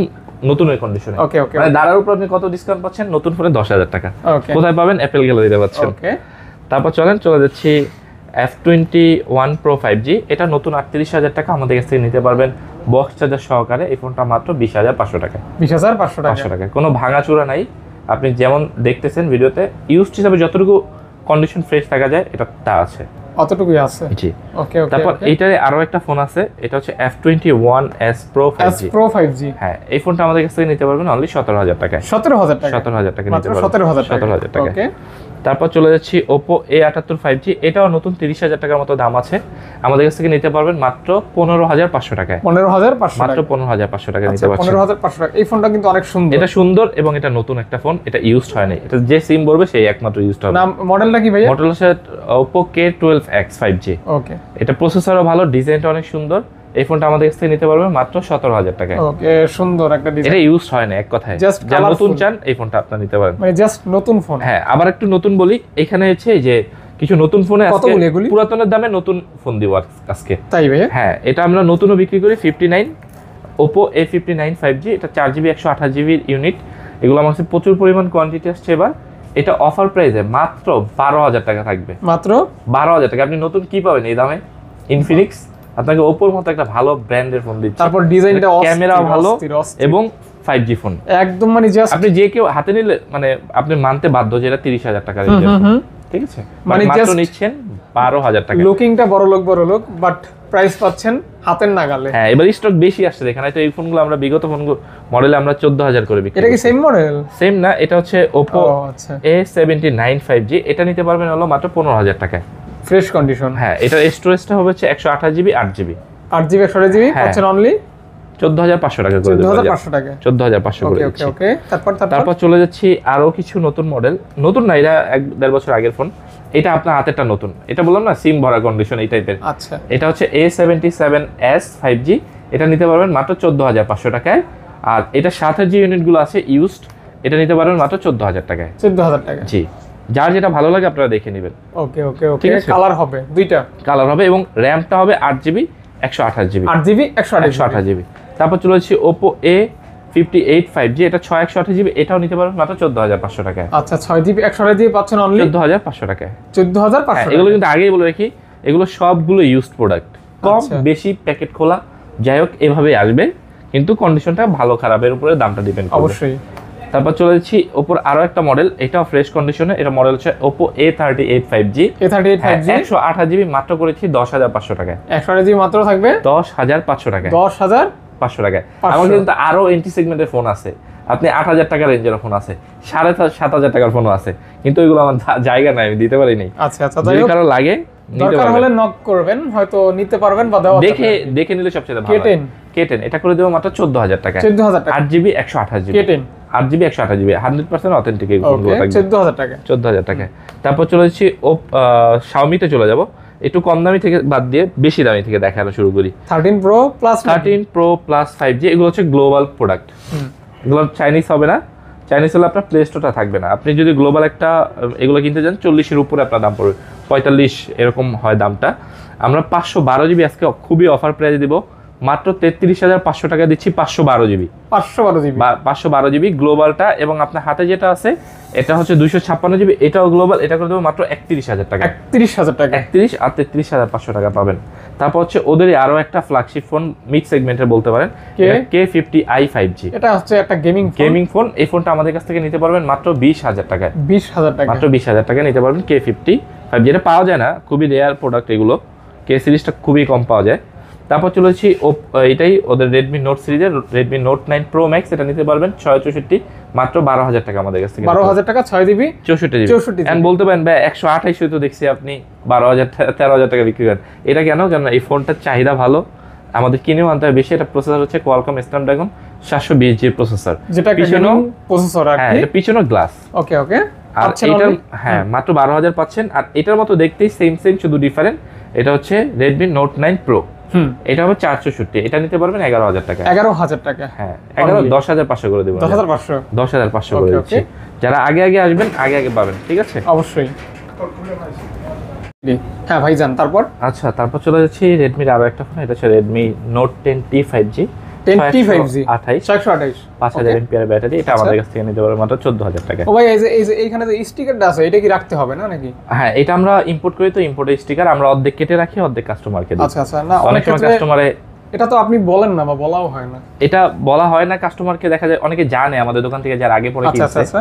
Speaker 2: এই কন্ডিশনে ওকে ওকে মানে দাঁড়ার উপর আপনি কত ডিসকাউন্ট পাচ্ছেন নতুন ফোনে দশ হাজার টাকা কোথায় পাবেন অ্যাপেল গ্যালারিতে পাচ্ছেন তারপর চলেন চলে যাচ্ছি F twenty one pro five G এটা নতুন আটত্রিশ হাজার টাকা আমাদের কাছ থেকে নিতে পারবেন বক্স চার্জার সহকারে এই ফোনটা মাত্র বিশ হাজার পাঁচশো টাকা বিশ হাজার পাঁচশো টাকা পাঁচশো টাকা কোনো ভাঙাচুরা নাই আপনি যেমন দেখতেছেন ভিডিওতে ইউজ হিসাবে যতটুকু কন্ডিশন ফ্রেশ থাকা যায় এটা তা আছে আছে জি ওকে তারপর এইটারে আরো একটা ফোন আছে এটা হচ্ছে S pro 5G pro five G হ্যাঁ এই ফোনটা আমাদের কাছ থেকে নিতে পারবেন অনলি 17000 টাকায় হাজার সতেরো হাজার টাকা নিতে পারবেন 17000 টাকা টাকা ওকে তারপর চলে যাচ্ছি ওপো এ আটাত্তর ফাইভ জি এটাও নতুন তিরিশ হাজার টাকার মতো দাম আছে আমাদের কাছ থেকে নিতে পারবেন মাত্র পনেরো হাজার পাঁচশো টাকায় পনেরো
Speaker 1: হাজার পাঁচশো মাত্র
Speaker 2: পনেরো হাজার পাঁচশো টাকা নিতে আচ্ছা, পারবেন পনেরো হাজার পাঁচশো টাকা এই ফোনটা কিন্তু অনেক সুন্দর এটা সুন্দর এবং এটা নতুন একটা ফোন এটা ইউজ হয় নাই এটা যে সিম বলবে সেই একমাত্র ইউজ হবে নাম মডেলটা কি ভাই মডেল হচ্ছে Oppo K twelve X five G okay এটা প্রসেসরও ভালো ডিজাইনটা অনেক সুন্দর এই ফোনটা আমাদের কাছ থেকে নিতে পারবেন মাত্র সতেরো হাজার টাকায় ওকে সুন্দর একটা ডিজাইন এটা ইউজ হয় না এক কথায় জাস্ট যা নতুন চান এই ফোনটা আপনি নিতে পারেন
Speaker 1: মানে জাস্ট নতুন ফোন হ্যাঁ আবার একটু
Speaker 2: নতুন বলি এখানে হচ্ছে যে কিছু নতুন ফোনে আজকে পুরাতনের দামে নতুন ফোন দিব আজকে তাই ভাই হ্যাঁ এটা আমরা নতুনও বিক্রি করি fifty nine Oppo A fifty nine five G এটা চার জিবি একশো আঠাশ জিবির ইউনিট এগুলো আমার কাছে প্রচুর পরিমাণ কোয়ান্টিটি আসছে এবার এটা অফার প্রাইসে মাত্র বারো হাজার টাকা থাকবে মাত্র বারো হাজার টাকা আপনি নতুন কি পাবেন এই দামে ইনফিনিক্স আপনাকে ওপোর মতো একটা ভালো ব্র্যান্ডের ফোন দিচ্ছে তারপর ডিজাইনটা ক্যামেরা ভালো এবং 5G ফোন
Speaker 1: একদম মানে জাস্ট আপনি
Speaker 2: যে কেউ হাতে নিলে মানে আপনি মানতে বাধ্য যে এটা 30000 টাকা হাজার ফোন
Speaker 1: ঠিক আছে মানে মাত্র
Speaker 2: নিচ্ছেন 12000 টাকা লুকিংটা বড় লোক বড় লোক বাট প্রাইস পাচ্ছেন হাতের নাগালে হ্যাঁ এবারে স্টক বেশি আসছে দেখেন তো এই ফোনগুলো আমরা বিগত ফোনগুলো মডেলে আমরা 14000 করে বিক্রি এটা কি সেম মডেল সেম না এটা হচ্ছে Oppo আচ্ছা। A79 5G এটা নিতে পারবেন হলো মাত্র 15000 টাকায় ফ্রেশ কন্ডিশন হ্যাঁ এটার স্টোরেজটা হবে হচ্ছে একশো আঠাশ জিবি আট জিবি
Speaker 1: আট জিবি একশো জিবি হ্যাঁ। পাচ্ছেন অনলি
Speaker 2: চোদ্দ হাজার পাঁচশো টাকা করে চোদ্দ হাজার পাঁচশো করে তারপর তারপর চলে যাচ্ছি আরো কিছু নতুন মডেল নতুন না এটা এক দেড় বছর আগের ফোন এটা আপনার হাতেরটা নতুন এটা বললাম না সিম ভরা কন্ডিশন এই টাইপের আচ্ছা এটা হচ্ছে A seventy seven S five G এটা নিতে পারবেন মাত্র চোদ্দ হাজার পাঁচশো টাকায় আর এটা সাথে যে ইউনিটগুলো আছে ইউজড এটা নিতে পারবেন মাত্র চোদ্দ হাজার টাকায় চোদ্দ হাজার টাকা জি যার যেটা ভালো লাগে আপনারা দেখে নেবেন
Speaker 1: ওকে ওকে ওকে কালার হবে
Speaker 2: দুইটা কালার হবে এবং র্যামটা হবে আট জিবি একশো আঠাশ জিবি আট জিবি একশো জিবি তারপর চলে যাচ্ছি Oppo A 58 5G এটা ছয় একশো জিবি এটাও নিতে পারেন মাত্র 14500 হাজার টাকায়
Speaker 1: আচ্ছা ছয় জিবি একশো জিবি পাচ্ছেন
Speaker 2: অনলি 14500 হাজার পাঁচশো টাকায় চোদ্দ হ্যাঁ, এগুলো কিন্তু আগেই বলে রাখি এগুলো সবগুলো ইউজড প্রোডাক্ট কম আচ্ছা। বেশি প্যাকেট খোলা যাই হোক এভাবেই আসবে কিন্তু কন্ডিশনটা ভালো খারাপের উপরে দামটা ডিপেন্ড অবশ্যই তারপর চলে যাচ্ছি ওপর আরো একটা মডেল এটা ফ্রেশ কন্ডিশনে এটা মডেল হচ্ছে Oppo A thirty eight five G A thirty eight five G একশো আঠাশ জিবি মাত্র করেছি দশ হাজার পাঁচশো টাকা একশো আঠাশ জিবি মাত্র থাকবে দশ হাজার পাঁচশো টাকা দশ হাজার পাঁচশো টাকা আমার কিন্তু আরো এন্টি সেগমেন্টের ফোন আছে আপনি আট হাজার টাকার রেঞ্জের ফোন আছে সাড়ে সাত হাজার টাকার ফোনও আছে কিন্তু ওইগুলো আমার জায়গা নাই আমি দিতে পারি নাই আচ্ছা আচ্ছা তাই কারো লাগে দরকার হলে
Speaker 1: নক করবেন হয়তো নিতে পারবেন বা দেওয়া দেখে
Speaker 2: দেখে নিলে সবচেয়ে ভালো কেটেন কেটেন এটা করে দেবো মাত্র চোদ্দ হাজার টাকা চোদ্দ হাজার টাকা আট জিবি একশো আঠাশ জিবি কেটেন আট জিবি একশো আঠাশ জিবি হান্ড্রেড পার্সেন্ট অথেন্টিক চোদ্দ হাজার টাকা তারপর চলে যাচ্ছি ও শাওমিতে চলে একটু কম দামি থেকে বাদ দিয়ে বেশি দামি থেকে দেখানো শুরু করি thirteen pro plus thirteen pro plus five G এগুলো হচ্ছে গ্লোবাল প্রোডাক্ট এগুলো চাইনিজ হবে না চাইনিজ হলে আপনার প্লে স্টোরটা থাকবে না আপনি যদি গ্লোবাল একটা এগুলো কিনতে যান চল্লিশের উপরে আপনার দাম পড়বে পঁয়তাল্লিশ এরকম হয় দামটা আমরা পাঁচশো বারো জিবি আজকে খুবই অফার প্রাইস দিবো মাত্র তেত্রিশ হাজার পাঁচশো টাকা দিচ্ছি পাঁচশো বারো জিবি পাঁচশো বারো জিবি পাঁচশো বারো জিবি গ্লোবালটা এবং আপনার হাতে যেটা আছে এটা হচ্ছে দুইশো ছাপ্পান্ন জিবি এটাও গ্লোবাল এটা করে দেবো মাত্র একত্রিশ হাজার টাকা একত্রিশ হাজার টাকা একত্রিশ আর তেত্রিশ হাজার পাঁচশো টাকা পাবেন তারপর হচ্ছে ওদেরই আরও একটা ফ্ল্যাগশিপ ফোন মিড সেগমেন্টের বলতে পারেন K fifty I five G এটা হচ্ছে একটা গেমিং গেমিং ফোন এই ফোনটা আমাদের কাছ থেকে নিতে পারবেন মাত্র বিশ হাজার টাকায় বিশ হাজার টাকা মাত্র বিশ হাজার টাকায় নিতে পারবেন কে ফিফটি ফাইভ যেটা পাওয়া যায় না খুবই রেয়ার প্রোডাক্ট এগুলো কে সিরিজটা খুবই কম পাওয়া যায় তারপর চলেছি এটাই ওদের রেডমি নোট সিরিজের Redmi note nine pro max এটা নিতে পারবেন ছয় চৌষট্টি মাত্র বারো হাজার টাকা আমাদের কাছ থেকে বারো হাজার টাকা ছয় দিবি চৌষট্টি চৌষট্টি বলতে পারেন ভাই একশো আঠাইশে তো দেখছি আপনি বারো হাজার তেরো হাজার টাকা বিক্রি করেন এটা কেন কেন এই ফোনটার চাহিদা ভালো আমাদের কিনেও আনতে হবে বেশি এটা প্রসেসর হচ্ছে কোয়ালকম ড্রাগন সাতশো বিশ জি প্রসেসর যেটা পিছনেও প্রসেসর হ্যাঁ এটা পিছনেও গ্লাস
Speaker 1: ওকে ওকে আর এটা
Speaker 2: হ্যাঁ মাত্র বারো হাজার পাচ্ছেন আর এটার মতো দেখতেই সেম সেম শুধু ডিফারেন্ট এটা হচ্ছে রেডমি নোট নাইন প্রো হুম এটা হবে চারশোষট্টি এটা নিতে পারবেন এগারো হাজার টাকা
Speaker 1: এগারো হাজার টাকা হ্যাঁ এগারো দশ
Speaker 2: হাজার পাঁচশো করে দেবো দশ হাজার পাঁচশো দশ হাজার পাঁচশো করে দিচ্ছি যারা আগে আগে আসবেন আগে আগে পাবেন ঠিক আছে অবশ্যই হ্যাঁ ভাইজান তারপর আচ্ছা তারপর চলে যাচ্ছি রেডমির আরও একটা ফোন এটা হচ্ছে Redmi note ten T five G এটা হয় না দেখা যায় অনেকে জানে আমাদের দোকান থেকে যার আগে পরে আচ্ছা, আচ্ছা, আচ্ছা।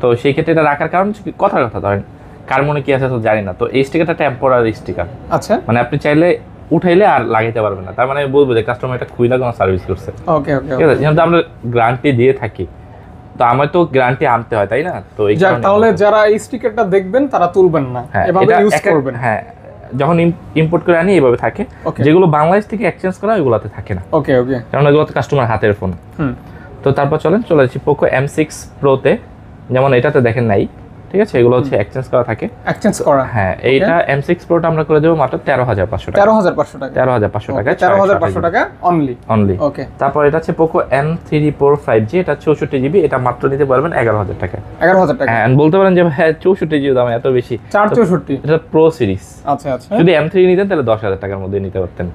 Speaker 2: তো সেই ক্ষেত্রে এটা রাখার কারণ কথার কথা ধরেন কার মনে কি আছে জানিনা জানি না তো এই স্টিকারটা টেম্পোরারি স্টিকার আচ্ছা মানে আপনি চাইলে উঠাইলে আর লাগাইতে পারবে না তার মানে বলবো যে কাস্টমার এটা খুবই কোনো সার্ভিস করছে
Speaker 1: ওকে ওকে যেহেতু আমরা
Speaker 2: গ্যারান্টি দিয়ে থাকি তো আমার তো গ্যারান্টি আনতে হয় তাই না তো তাহলে
Speaker 1: যারা এই স্টিকারটা দেখবেন তারা তুলবেন না হ্যাঁ, এভাবে ইউজ করবেন
Speaker 2: হ্যাঁ যখন ইম্পোর্ট করে আনি এভাবে থাকে যেগুলো বাংলাদেশ থেকে এক্সচেঞ্জ করা ওগুলোতে থাকে না ওকে ওকে কারণ তো কাস্টমার হাতের ফোন তো তারপর চলেন চলে যাচ্ছি পোকো এম সিক্স প্রোতে যেমন এটাতে দেখেন নাই ঠিক আছে এগুলো হচ্ছে এক্সচেঞ্জ করা থাকে এক্সচেঞ্জ করা হ্যাঁ এইটা M6 Proটা আমরা করে দেব মাত্র 13500 টাকা 13500 টাকা 13500 টাকা 13500 টাকা
Speaker 1: অনলি অনলি ওকে
Speaker 2: তারপর এটা হচ্ছে Poco M3 Pro 5G এটা 64 জিবি এটা মাত্র নিতে পারবেন 11000 টাকা 11000 টাকা হ্যাঁ বলতে পারেন যে হ্যাঁ 64 জিবি দাম এত বেশি 464 এটা Pro সিরিজ আচ্ছা আচ্ছা যদি M3 নিতেন তাহলে 10000 টাকার মধ্যে নিতে পারতেন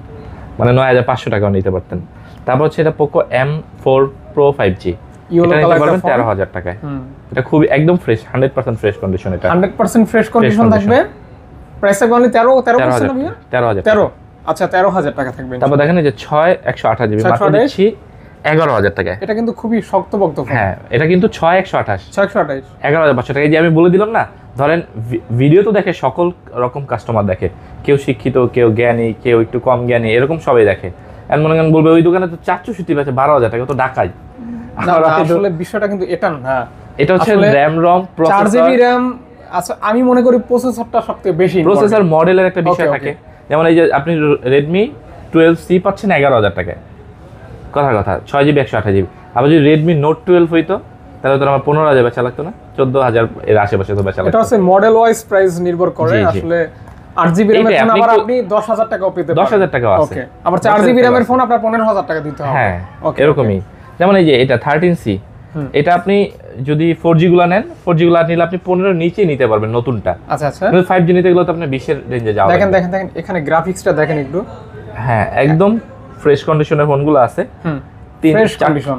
Speaker 2: মানে 9500 টাকাও নিতে পারতেন তারপর হচ্ছে এটা Poco M4 Pro 5G আঠাশ হ্যাঁ, আঠাশ এগারো হাজার পাঁচশো যে আমি বলে দিলাম না ধরেন ভিডিও তো দেখে সকল রকম কাস্টমার দেখে কেউ শিক্ষিত কেউ জ্ঞানী কেউ একটু কম জ্ঞানী এরকম সবাই দেখে এমন মনে বলবে ওই দোকানে তো চারশো সুতি আছে বারো হাজার টাকা তো ডাকাই
Speaker 1: না আসলে বিষয়টা কিন্তু এটা না হ্যাঁ, এটা হচ্ছে র্যাম
Speaker 2: রম প্রসেসর 4 র্যাম
Speaker 1: আচ্ছা আমি মনে করি প্রসেসরটা সবথেকে বেশি প্রসেসর মডেলের একটা বিষয় থাকে
Speaker 2: যেমন এই যে আপনি Redmi 12C পাচ্ছেন 11000 টাকায় কথা কথা 6 জিবি আবার যদি Redmi Note 12 হইতো তাহলে তো আমার 15000 বেচা লাগতো না 14000 এর আশেপাশে তো বেচা লাগতো এটা
Speaker 1: হচ্ছে মডেল ওয়াইজ প্রাইস নির্ভর করে আসলে 8 জিবি র্যামের ফোন আবার আপনি 10000 টাকাও পেতে পারেন 10000 টাকাও আছে আবার 4 জিবি র্যামের ফোন আপনার 15000 টাকা দিতে হবে হ্যাঁ
Speaker 2: এরকমই যেমন এই যে এটা থার্টিন সি এটা আপনি যদি ফোর জিগুলো নেন ফোর জিগুলো নিলে আপনি পনেরো নিচে নিতে পারবেন নতুনটা
Speaker 1: আচ্ছা আচ্ছা ফাইভ
Speaker 2: জি নিতে গেলে তো আপনার বিশের রেঞ্জে যাবেন দেখেন দেখেন
Speaker 1: দেখেন এখানে গ্রাফিক্সটা দেখেন একটু
Speaker 2: হ্যাঁ একদম ফ্রেশ কন্ডিশনের ফোনগুলো আছে ফ্রেশ কন্ডিশন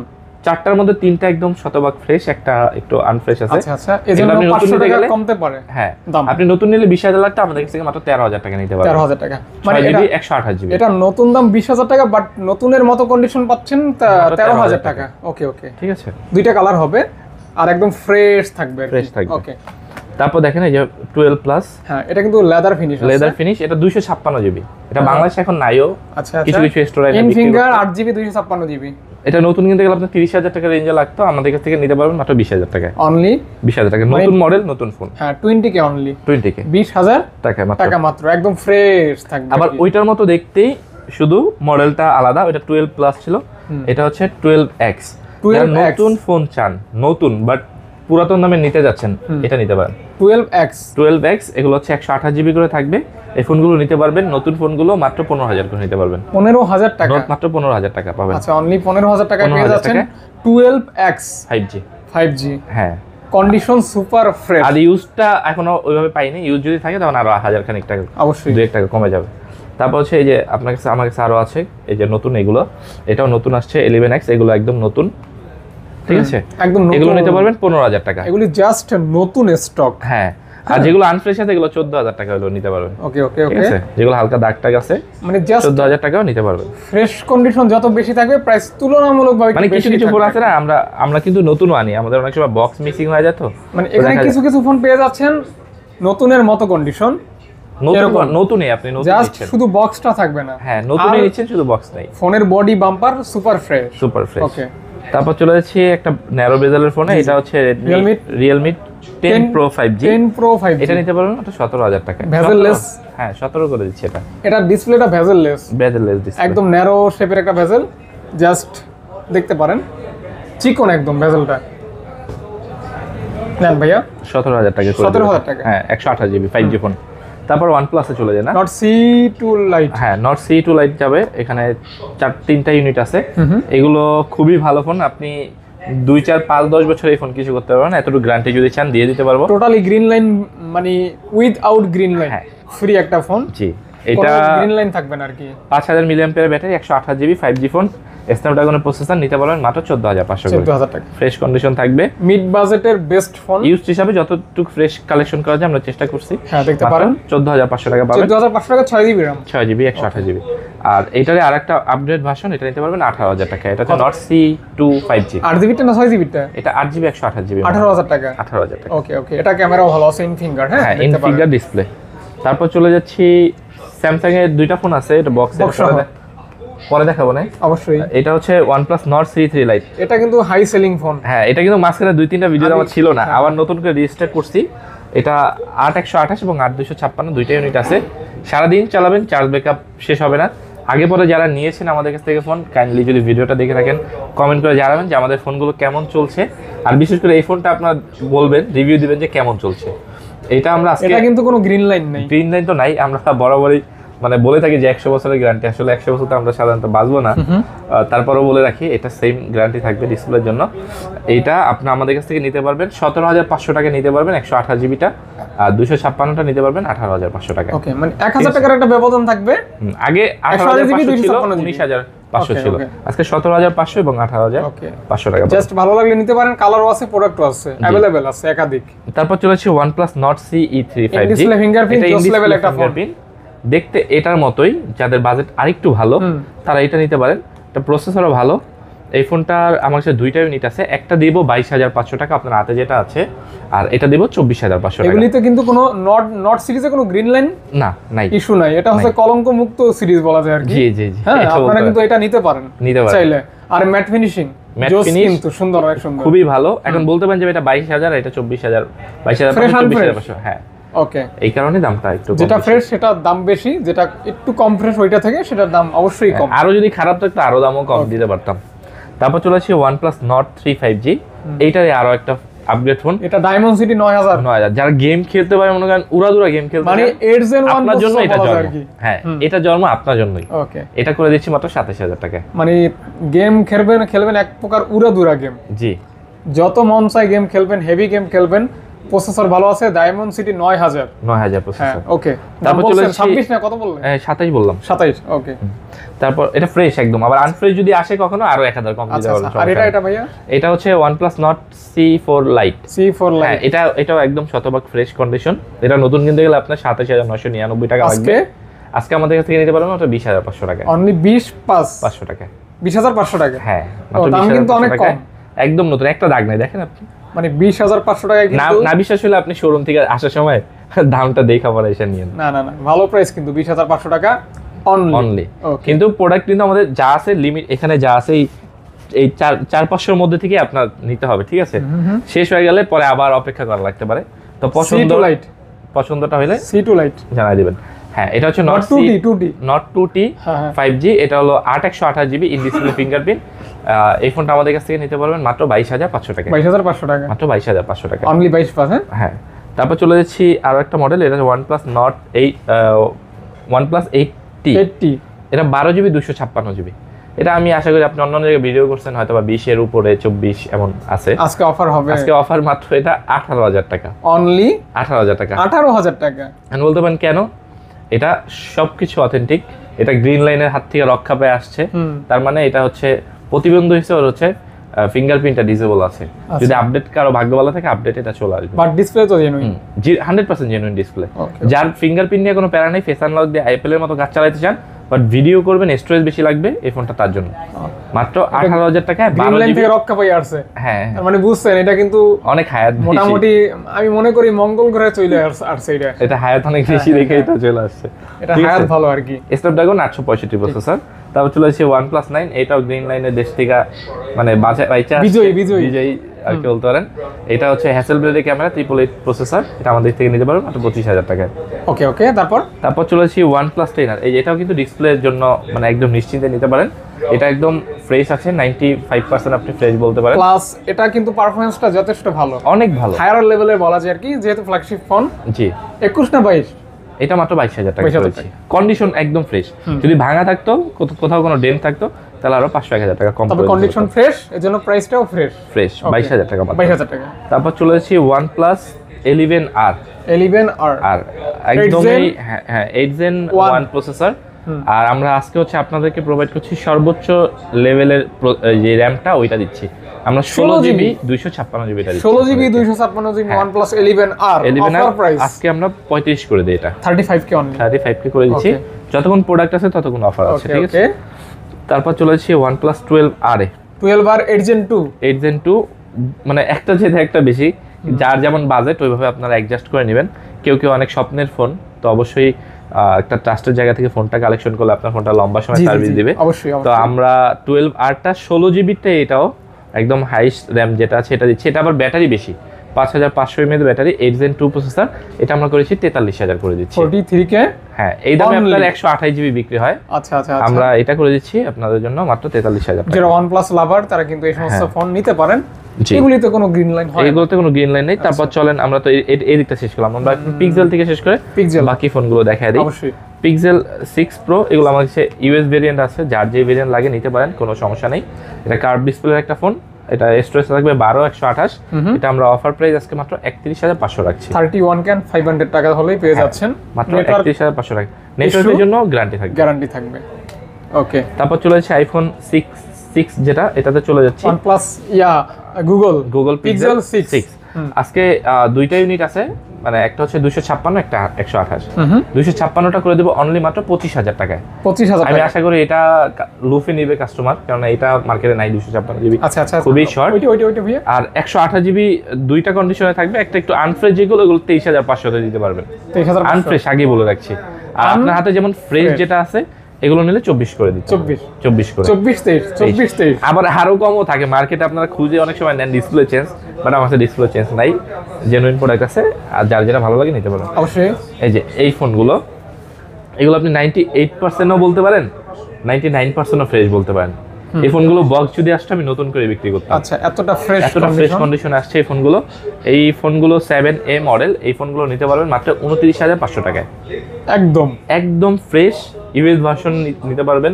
Speaker 2: চারটার মধ্যে তিনটা একদম শতভাগ ফ্রেশ একটা একটু আনফ্রেশ আছে আচ্ছা আচ্ছা 500 টাকা কমতে পারে হ্যাঁ আপনি নতুন নিলে 20000 টাকা আমাদের কাছ থেকে মাত্র 13000 টাকা নিতে পারবেন 13000 টাকা মানে এটা 128 জিবি এটা
Speaker 1: নতুন দাম 20000 টাকা বাট নতুনের মতো কন্ডিশন পাচ্ছেন 13000 টাকা ওকে ওকে ঠিক আছে দুইটা কালার হবে আর একদম ফ্রেশ থাকবে ফ্রেশ থাকবে ওকে তারপর দেখেন এই যে
Speaker 2: 12 প্লাস হ্যাঁ এটা কিন্তু লেদার ফিনিশ লেদার ফিনিশ এটা 256 জিবি এটা হ্যাঁ। বাংলাদেশে এখন নাইও
Speaker 1: আচ্ছা কিছু আচ্ছা। কিছু স্টোরে ফিঙ্গার 8 জিবি 256 জিবি
Speaker 2: এটা নতুন কিনতে গেলে আপনার তিরিশ হাজার টাকা রেঞ্জে লাগতো আমাদের কাছ থেকে নিতে পারবেন মাত্র বিশ হাজার টাকায় অনলি হ্যাঁ, বিশ হাজার টাকা নতুন মডেল নতুন ফোন হ্যাঁ twenty K only twenty K বিশ হাজার টাকা টাকা
Speaker 1: মাত্র একদম ফ্রেশ থাকবে আবার
Speaker 2: ওইটার মতো দেখতেই শুধু মডেলটা আলাদা ওইটা টুয়েলভ প্লাস ছিল এটা হচ্ছে টুয়েলভ এক্স নতুন ফোন চান নতুন বাট পুরাতন দামে নিতে যাচ্ছেন এটা নিতে পারেন টুয়েলভ এক্স টুয়েলভ এক্স এগুলো হচ্ছে একশো আঠাশ জিবি করে থাকবে এই ফোনগুলো নিতে পারবেন নতুন ফোনগুলো মাত্র পনেরো হাজার করে নিতে
Speaker 1: পারবেন পনেরো হাজার টাকা মাত্র পনেরো হাজার টাকা পাবেন আচ্ছা অনলি পনেরো হাজার টাকা পেয়ে যাচ্ছেন twelve X five G five G হ্যাঁ কন্ডিশন সুপার ফ্রেশ আর ইউজটা এখনো
Speaker 2: ওইভাবে পাইনি ইউজ যদি থাকে তখন আরো হাজার খানিক টাকা অবশ্যই দু এক টাকা কমে যাবে তারপর হচ্ছে এই যে আপনার কাছে আমার কাছে আরও আছে এই যে নতুন এগুলো এটাও নতুন আসছে এলিভেন এক্স এগুলো একদম নতুন ঠিক আছে একদম এগুলো নিতে পারবেন পনেরো হাজার টাকা
Speaker 1: এগুলি জাস্ট নতুন স্টক হ্যাঁ আর হ্যাঁ। যেগুলো
Speaker 2: আনফ্রেশ আছে এগুলো চোদ্দ হাজার টাকা হলো নিতে পারবেন ওকে ওকে ওকে যেগুলো হালকা দাগ টাগ আছে মানে চোদ্দ হাজার টাকাও নিতে পারবেন
Speaker 1: ফ্রেশ কন্ডিশন যত বেশি থাকবে প্রাইস মানে কিছু কিছু ফোন আছে না
Speaker 2: আমরা আমরা কিন্তু নতুন আনি আমাদের অনেক সময় বক্স মিসিং হয়ে যেত মানে এখানে কিছু কিছু
Speaker 1: ফোন পেয়ে যাচ্ছেন নতুনের মতো কন্ডিশন নতুন
Speaker 2: আপনি জাস্ট শুধু
Speaker 1: বক্সটা থাকবে না হ্যাঁ নতুনই নিচ্ছেন শুধু বক্স নাই ফোনের body bumper super fresh
Speaker 2: super fresh okay তারপর চলে যাচ্ছি একটা ন্যারো বেজালের ফোনে এটা হচ্ছে Realme Realme 10 Pro 5G 10 Pro 5G এটা নিতে পারবেন ওটা 17000 টাকা ভেজেললেস হ্যাঁ 17 করে দিচ্ছি এটা
Speaker 1: এটা ডিসপ্লেটা ভেজেললেস
Speaker 2: ভেজেললেস ডিসপ্লে একদম
Speaker 1: ন্যারো শেপের একটা ভেজেল জাস্ট দেখতে পারেন চিকন একদম ভেজেলটা নেন ভাইয়া
Speaker 2: 17000 টাকা 17000 টাকা হ্যাঁ আঠাশ জিবি 5G ফোন তারপর ওয়ান প্লাসে চলে যায় না নট সি টু লাইট হ্যাঁ নট সি টু লাইট যাবে এখানে চার তিনটা ইউনিট আছে এগুলো খুবই ভালো ফোন আপনি দুই চার পাঁচ দশ বছর এই ফোন কিছু করতে পারবেন এতটুকু গ্যারান্টি যদি চান দিয়ে দিতে পারবো
Speaker 1: টোটালি গ্রিন লাইন মানে without green line free একটা ফোন
Speaker 2: জি এটা গ্রিন
Speaker 1: লাইন থাকবে না আর কি
Speaker 2: 5000 milli battery 128 GB 5G phone স্ন্যাপড্রাগনের প্রসেসর নিতে পারবেন মাত্র 14500 14000 টাকা ফ্রেশ কন্ডিশন থাকবে মিড বাজেটের বেস্ট ফোন ইউজ হিসাবে যতটুকু ফ্রেশ কালেকশন করা যায় আমরা চেষ্টা করছি হ্যাঁ দেখতে পারেন 14500 টাকা পাবেন
Speaker 1: 14500 টাকা 6 জিবি RAM
Speaker 2: 6 জিবি 128 জিবি আর এটারে আরেকটা আপডেট ভার্সন এটা নিতে পারবেন 18000 টাকা এটা হচ্ছে নট সি 2 5G 8 জিবিটা না 6 টা এটা 8 জিবি 128 জিবি 18000 টাকা 18000 টাকা
Speaker 1: ওকে ওকে এটা ক্যামেরা ভালো আছে ইন ফিঙ্গার হ্যাঁ ইন ফিঙ্গার
Speaker 2: ডিসপ্লে তারপর চলে যাচ্ছি স্যামসাং এর দুইটা ফোন আছে এটা বক্সে পরে দেখাবো না অবশ্যই এটা হচ্ছে OnePlus Nord C3 Lite এটা কিন্তু হাই সেলিং ফোন হ্যাঁ এটা কিন্তু মাঝখানে দুই তিনটা ভিডিও আমার ছিল না হ্যাঁ। আবার নতুন করে রেজিস্টার করছি এটা আট একশো আঠাশ এবং আট দুইশো ছাপ্পান্ন দুইটা ইউনিট আছে সারাদিন চালাবেন চার্জ ব্যাকআপ শেষ হবে না আগে পরে যারা নিয়েছেন আমাদের কাছ থেকে ফোন কাইন্ডলি যদি ভিডিওটা দেখে থাকেন কমেন্ট করে জানাবেন যে আমাদের ফোনগুলো কেমন চলছে আর বিশেষ করে এই ফোনটা আপনার বলবেন রিভিউ দিবেন যে কেমন চলছে এটা আমরা আজকে এটা কিন্তু কোনো গ্রিন লাইন নাই গ্রিন লাইন তো নাই আমরা বরাবরই মানে বলে থাকি যে একশো বছরের গ্যারান্টি আসলে একশো বছর তো আমরা সাধারণত বাঁচবো না তারপরেও বলে রাখি এটা সেম গ্যারান্টি থাকবে ডিসপ্লের জন্য এইটা আপনি আমাদের কাছ থেকে নিতে পারবেন সতেরো হাজার পাঁচশো টাকা নিতে পারবেন একশো আঠাশ জিবিটা আর দুশো ছাপ্পান্নটা নিতে পারবেন আঠারো হাজার পাঁচশো টাকা ওকে মানে এক হাজার টাকার
Speaker 1: একটা ব্যবধান থাকবে
Speaker 2: আগে আঠারো হাজার ছিল উনিশ
Speaker 1: হাজার পাঁচশো ছিল
Speaker 2: আজকে সতেরো হাজার পাঁচশো এবং আঠারো হাজার পাঁচশো টাকা জাস্ট
Speaker 1: ভালো লাগলে নিতে পারেন কালারও আছে প্রোডাক্টও আছে অ্যাভেলেবেল আছে একাধিক
Speaker 2: তারপর চলেছে OnePlus Nord C E three five fingerprint level একটা দেখতে এটার মতোই যাদের বাজেট আরেকটু ভালো তারা এটা নিতে পারেন এটা প্রসেসরও ভালো এই ফোনটার আমার কাছে দুইটা ইউনিট আছে একটা দিব বাইশ হাজার পাঁচশো টাকা আপনার হাতে যেটা আছে আর এটা দিব চব্বিশ হাজার পাঁচশো টাকা এগুলিতে
Speaker 1: কিন্তু কোনো নট নট সিরিজে কোনো গ্রিন লাইন
Speaker 2: না নাই ইস্যু নাই এটা হচ্ছে
Speaker 1: কলঙ্ক মুক্ত সিরিজ বলা যায় আর কি জি জি জি হ্যাঁ আপনারা কিন্তু এটা নিতে পারেন নিতে পারেন চাইলে আর ম্যাট ফিনিশিং সুন্দর খুবই
Speaker 2: ভালো এখন বলতে পারেন যে এটা বাইশ হাজার এটা চব্বিশ হাজার বাইশ হাজার হ্যাঁ ওকে এই কারণে দামটা একটু যেটা
Speaker 1: ফ্রেশ দাম বেশি যেটা একটু কম ফ্রেশ ওইটা থেকে সেটার দাম
Speaker 2: অবশ্যই কম আরো যদি খারাপ থাকতো আরো দামও কম দিতে পারতাম তারপর চলে আসি নট থ্রি ফাইভ জি এইটার আরো একটা আপগ্রেড ফোন এটা ডায়মন্ড সিটি নয় হাজার নয় হাজার যারা গেম খেলতে পারে মনে করেন উড়াদুরা গেম খেলতে মানে এডজেন আপনার জন্য এটা জন্ম হ্যাঁ এটা জন্ম আপনার জন্যই
Speaker 1: ওকে এটা করে দিচ্ছি
Speaker 2: মাত্র সাতাশ হাজার টাকা
Speaker 1: মানে গেম খেলবেন খেলবেন এক প্রকার উড়াদুরা গেম জি যত মন চায় গেম খেলবেন হেভি গেম খেলবেন প্রসেসর ভালো আছে ডায়মন্ড সিটি 9000
Speaker 2: 9000 প্রসেসর ওকে তারপর চলে 26 না কত বললেন 27 হ্যাঁ, বললাম 27 ওকে তারপর এটা ফ্রেশ একদম আবার আনফ্রেশ যদি আসে কখনো আরো 1000 কম দিতে আচ্ছা, আচ্ছা। পারবেন আর এটা এটা ভাইয়া এটা হচ্ছে OnePlus Nord C4 Lite C4 হ্যাঁ, Lite হ্যাঁ এটা এটাও একদম শতভাগ ফ্রেশ কন্ডিশন এটা নতুন কিনতে গেলে আপনার 27999 টাকা লাগবে আজকে আমাদের কাছ থেকে নিতে পারবেন ওটা 20500 টাকা অনলি 20 5 500 টাকা 20500 টাকা হ্যাঁ দাম কিন্তু অনেক কম একদম নতুন একটা দাগ নাই দেখেন আপনি মানে বিশ হাজার পাঁচশো টাকা না বিশ্বাস হলে আপনি শোরুম থেকে আসার সময় দামটা দেখা পরে এসে নিয়ে না না না ভালো প্রাইস কিন্তু বিশ হাজার পাঁচশো টাকা অনলি কিন্তু প্রোডাক্ট কিন্তু আমাদের যা আছে লিমিট এখানে যা আছে এই চার চার পাঁচশোর মধ্যে থেকে আপনার নিতে হবে ঠিক আছে শেষ হয়ে গেলে পরে আবার অপেক্ষা করা লাগতে পারে তো পছন্দ লাইট পছন্দটা হলে সি টু লাইট জানাই দেবেন হ্যাঁ এটা হচ্ছে not 2T 2T not 2T জি এটা হলো জিবি ফিঙ্গারপ্রিন্ট এই ফোনটা আমাদের কাছ থেকে নিতে পারবেন মাত্র 22500 টাকা টাকা মাত্র 22500 টাকা অনলি হ্যাঁ তারপর চলে যাচ্ছি একটা মডেল এটা এটা জিবি জিবি এটা আমি আশা করি আপনি অন্য জায়গায় ভিডিও করছেন হয়তো বা এর উপরে চব্বিশ এমন আছে আজকে অফার হবে আজকে অফার মাত্র এটা আঠারো হাজার টাকা অনলি আঠারো হাজার টাকা আঠারো হাজার টাকা বলতে পারেন কেন এটা সবকিছু অথেন্টিক এটা গ্রিন লাইনের হাত থেকে রক্ষা পেয়ে আসছে তার মানে এটা হচ্ছে প্রতিবন্ধ হিসেবে হচ্ছে ফিঙ্গারপ্রিন্টটা ডিসেবল আছে আচ্ছা। যদি আপডেট কারো ভাগ্য ভালো থাকে আপডেট এটা চলে আসবে বাট ডিসপ্লে তো জেনুইন 100% জেনুইন ডিসপ্লে যার ফিঙ্গারপ্রিন্ট নিয়ে কোনো প্যারা নেই ফেস আনলক দিয়ে আইপিএল এর মতো কাজ চালাতে চান বাট ভিডিও করবেন স্টোরেজ বেশি লাগবে এই ফোনটা তার জন্য মাত্র আঠারো হাজার টাকায় বারো লাইন থেকে রক্ষা পাই আসছে হ্যাঁ
Speaker 1: মানে বুঝছেন এটা কিন্তু
Speaker 2: অনেক হায়াত মোটামুটি
Speaker 1: আমি মনে করি মঙ্গল গ্রহে চলে আসছে এটা এটা
Speaker 2: হায়াত অনেক হ্যাঁ, বেশি রেখে হ্যাঁ, এটা হ্যাঁ। চলে আসছে এটা হায়াত ভালো আর কি স্টপ স্ন্যাপড্রাগন আটশো পঁয়ষট্টি স্যার তারপর চলে আসছে ওয়ান প্লাস নাইন এটাও গ্রিন লাইনের দেশ থেকে মানে বাজার বিজয়ী বিজয়ী বিজয়ী আর কি বলতে পারেন এটা হচ্ছে হ্যাসেল ব্লেডের ক্যামেরা ট্রিপল এইট প্রসেসর এটা আমাদের থেকে নিতে পারবেন মাত্র পঁচিশ হাজার টাকায় ওকে ওকে তারপর তারপর চলে আসি ওয়ান প্লাস টেন আর এই এটাও কিন্তু ডিসপ্লের জন্য মানে একদম নিশ্চিন্তে নিতে পারেন এটা একদম ফ্রেশ আছে নাইনটি ফাইভ পার্সেন্ট আপনি ফ্রেশ বলতে পারেন প্লাস
Speaker 1: এটা কিন্তু পারফরমেন্সটা যথেষ্ট ভালো অনেক ভালো হায়ার লেভেলের বলা যায় আর কি যেহেতু ফ্ল্যাগশিপ ফোন
Speaker 2: জি একুশ না বাইশ এটা মাত্র বাইশ হাজার টাকা কন্ডিশন একদম ফ্রেশ যদি ভাঙা থাকতো কোথাও কোনো ডেন থাকতো তাহলে আরো পাঁচশো এক হাজার টাকা কম তবে কন্ডিশন
Speaker 1: ফ্রেশ এর জন্য প্রাইসটাও ফ্রেশ
Speaker 2: ফ্রেশ বাইশ হাজার টাকা বাইশ হাজার টাকা তারপর চলে এসেছি OnePlus eleven R eleven R আর একদমই হ্যাঁ এইট জেন ওয়ান প্রসেসর আর আমরা আজকে হচ্ছে আপনাদেরকে প্রোভাইড করছি সর্বোচ্চ লেভেলের যে র্যামটা ওইটা দিচ্ছি আমরা ষোলো জিবি দুইশো ছাপ্পান্ন জিবিটা ষোলো জিবি
Speaker 1: দুইশো ছাপ্পান্ন GB OnePlus eleven R eleven R আজকে
Speaker 2: আমরা পঁয়ত্রিশ করে দিই এটা thirty five K thirty five K করে দিচ্ছি যতক্ষণ প্রোডাক্ট আছে ততক্ষণ অফার আছে ঠিক আছে তারপর চলে আসছি ওয়ান প্লাস টুয়েলভ আর এ twelve R eight gen two eight gen two মানে একটা যেহেতু একটা বেশি যার যেমন বাজেট ওইভাবে আপনারা অ্যাডজাস্ট করে নেবেন কেউ কেউ অনেক স্বপ্নের ফোন তো অবশ্যই একটা ট্রাস্টের জায়গা থেকে ফোনটা কালেকশন করলে আপনার ফোনটা লম্বা সময় সার্ভিস দিবে অবশ্যই তো আমরা টুয়েলভ আরটা ষোলো জিবিটা এটাও একদম হাইস্ট র্যাম যেটা আছে এটা দিচ্ছে এটা আবার ব্যাটারি বেশি পাঁচ হাজার পাঁচশো ML battery eight gen two processor এটা আমরা করেছি তেতাল্লিশ হাজার করে দিচ্ছি ফোর্টি থ্রি কে হ্যাঁ এই দামে আপনার একশো আঠাশ জিবি বিক্রি হয় আচ্ছা, আচ্ছা আচ্ছা আমরা এটা করে দিচ্ছি আপনাদের জন্য মাত্র তেতাল্লিশ হাজার
Speaker 1: যারা ওয়ান প্লাস লাভার তারা কিন্তু এই সমস্ত ফোন হ্যাঁ। নিতে পারেন এগুলিতে কোনো গ্রিন লাইন হয়
Speaker 2: এগুলোতে কোনো গ্রিন লাইন নেই আচ্ছা। তারপর চলেন আমরা তো এই দিকটা শেষ করলাম আমরা পিক্সেল থেকে শেষ করে পিক্সেল বাকি ফোনগুলো দেখায় দিই অবশ্যই পিক্সেল সিক্স প্রো এগুলো আমার কাছে ইউএস ভেরিয়েন্ট আছে যার যে ভেরিয়েন্ট লাগে নিতে পারেন কোনো সমস্যা নেই এটা কার্ভ ডিসপ্লের একটা ফোন এটা স্টোরেজ থাকবে বারো একশো আঠাশ এটা আমরা অফার প্রাইস আজকে মাত্র একত্রিশ হাজার পাঁচশো রাখছি
Speaker 1: thirty one K five hundred টাকা হলেই পেয়ে হ্যাঁ, যাচ্ছেন মাত্র একত্রিশ হাজার
Speaker 2: পাঁচশো টাকা নেটওয়ার্কের জন্য
Speaker 1: গ্যারান্টি থাকবে গ্যারান্টি থাকবে
Speaker 2: ওকে তারপর চলে যাচ্ছে আইফোন সিক্স সিক্স যেটা এটাতে চলে যাচ্ছে plus yeah Google Google pixel six আজকে দুইটা ইউনিট আছে মানে একটা হচ্ছে দুইশো ছাপ্পান্ন একটা একশো আঠাশ দুইশো ছাপ্পান্নটা করে দেবো অনলি মাত্র পঁচিশ হাজার টাকায় পঁচিশ হাজার আমি আশা করি এটা লুফে নিবে কাস্টমার কারণ এটা মার্কেটে নাই দুইশো ছাপ্পান্ন জিবি আচ্ছা, আচ্ছা আচ্ছা খুবই শর্ট আর একশো আঠাশ জিবি দুইটা কন্ডিশনে থাকবে একটা একটু আনফ্রেশ যেগুলো ওগুলো তেইশ হাজার পাঁচশোতে দিতে পারবেন তেইশ হাজার আনফ্রেশ আগে বলে রাখছি আর আপনার হাতে যেমন ফ্রেশ যেটা আছে এগুলো নিলে চব্বিশ করে দিচ্ছে চব্বিশ চব্বিশ করে চব্বিশ
Speaker 1: তেইশ চব্বিশ তেইশ আবার হারও
Speaker 2: কমও থাকে মার্কেটে আপনারা খুঁজে অনেক সময় নেন ডিসপ্লে চেঞ্জ বাট আমার ডিসপ্লে চেঞ্জ নাই জেনুইন প্রোডাক্ট আছে আর যার যেটা ভালো লাগে নিতে পারেন অবশ্যই এই যে এই ফোনগুলো এগুলো আপনি নাইনটি এইট পার্সেন্টও বলতে পারেন নাইনটি নাইন পার্সেন্টও ফ্রেশ বলতে পারেন এই ফোনগুলো বক্স যদি আসতো আমি নতুন করে বিক্রি করতাম আচ্ছা এতটা ফ্রেশ এতটা ফ্রেশ কন্ডিশন আসছে এই ফোনগুলো এই ফোনগুলো সেভেন এ মডেল এই ফোনগুলো নিতে পারবেন মাত্র উনত্রিশ হাজার পাঁচশো টাকায় একদম একদম ফ্রেশ ইউএস ভার্সন নিতে পারবেন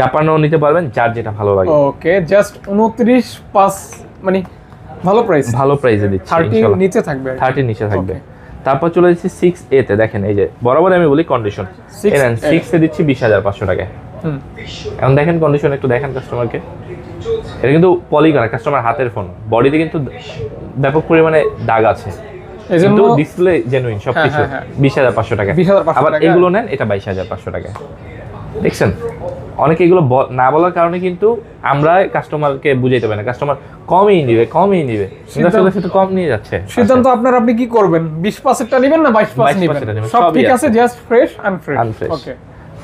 Speaker 2: জাপানও নিতে পারবেন যার যেটা ভালো লাগে
Speaker 1: ওকে জাস্ট উনত্রিশ পাঁচ মানে
Speaker 2: ভালো প্রাইস ভালো প্রাইসে দিচ্ছি থার্টি নিচে থাকবে থার্টি নিচে থাকবে তারপর চলে যাচ্ছি সিক্স তে দেখেন এই যে বরাবর আমি বলি কন্ডিশন সিক্স এ দিচ্ছি বিশ হাজার পাঁচশো টাকায় এখন দেখেন কন্ডিশন একটু দেখেন কাস্টমারকে এটা কিন্তু পলি কাস্টমার হাতের ফোন বডিতে কিন্তু ব্যাপক পরিমাণে দাগ আছে হ্যাঁ, হ্যাঁ, হ্যাঁ। অনেকে এগুলো না বলার কারণে কিন্তু কাস্টমারকে বুঝাইতে পারি না কাস্টমার কমই নিবে কমই নিবে কম নিয়ে যাচ্ছে সিদ্ধান্ত
Speaker 1: আচ্ছা। আপনার আপনি কি করবেন বিশ টা নিবেন না বাইশ পার্সেন্ট সব ঠিক আছে জাস্ট ফ্রেশ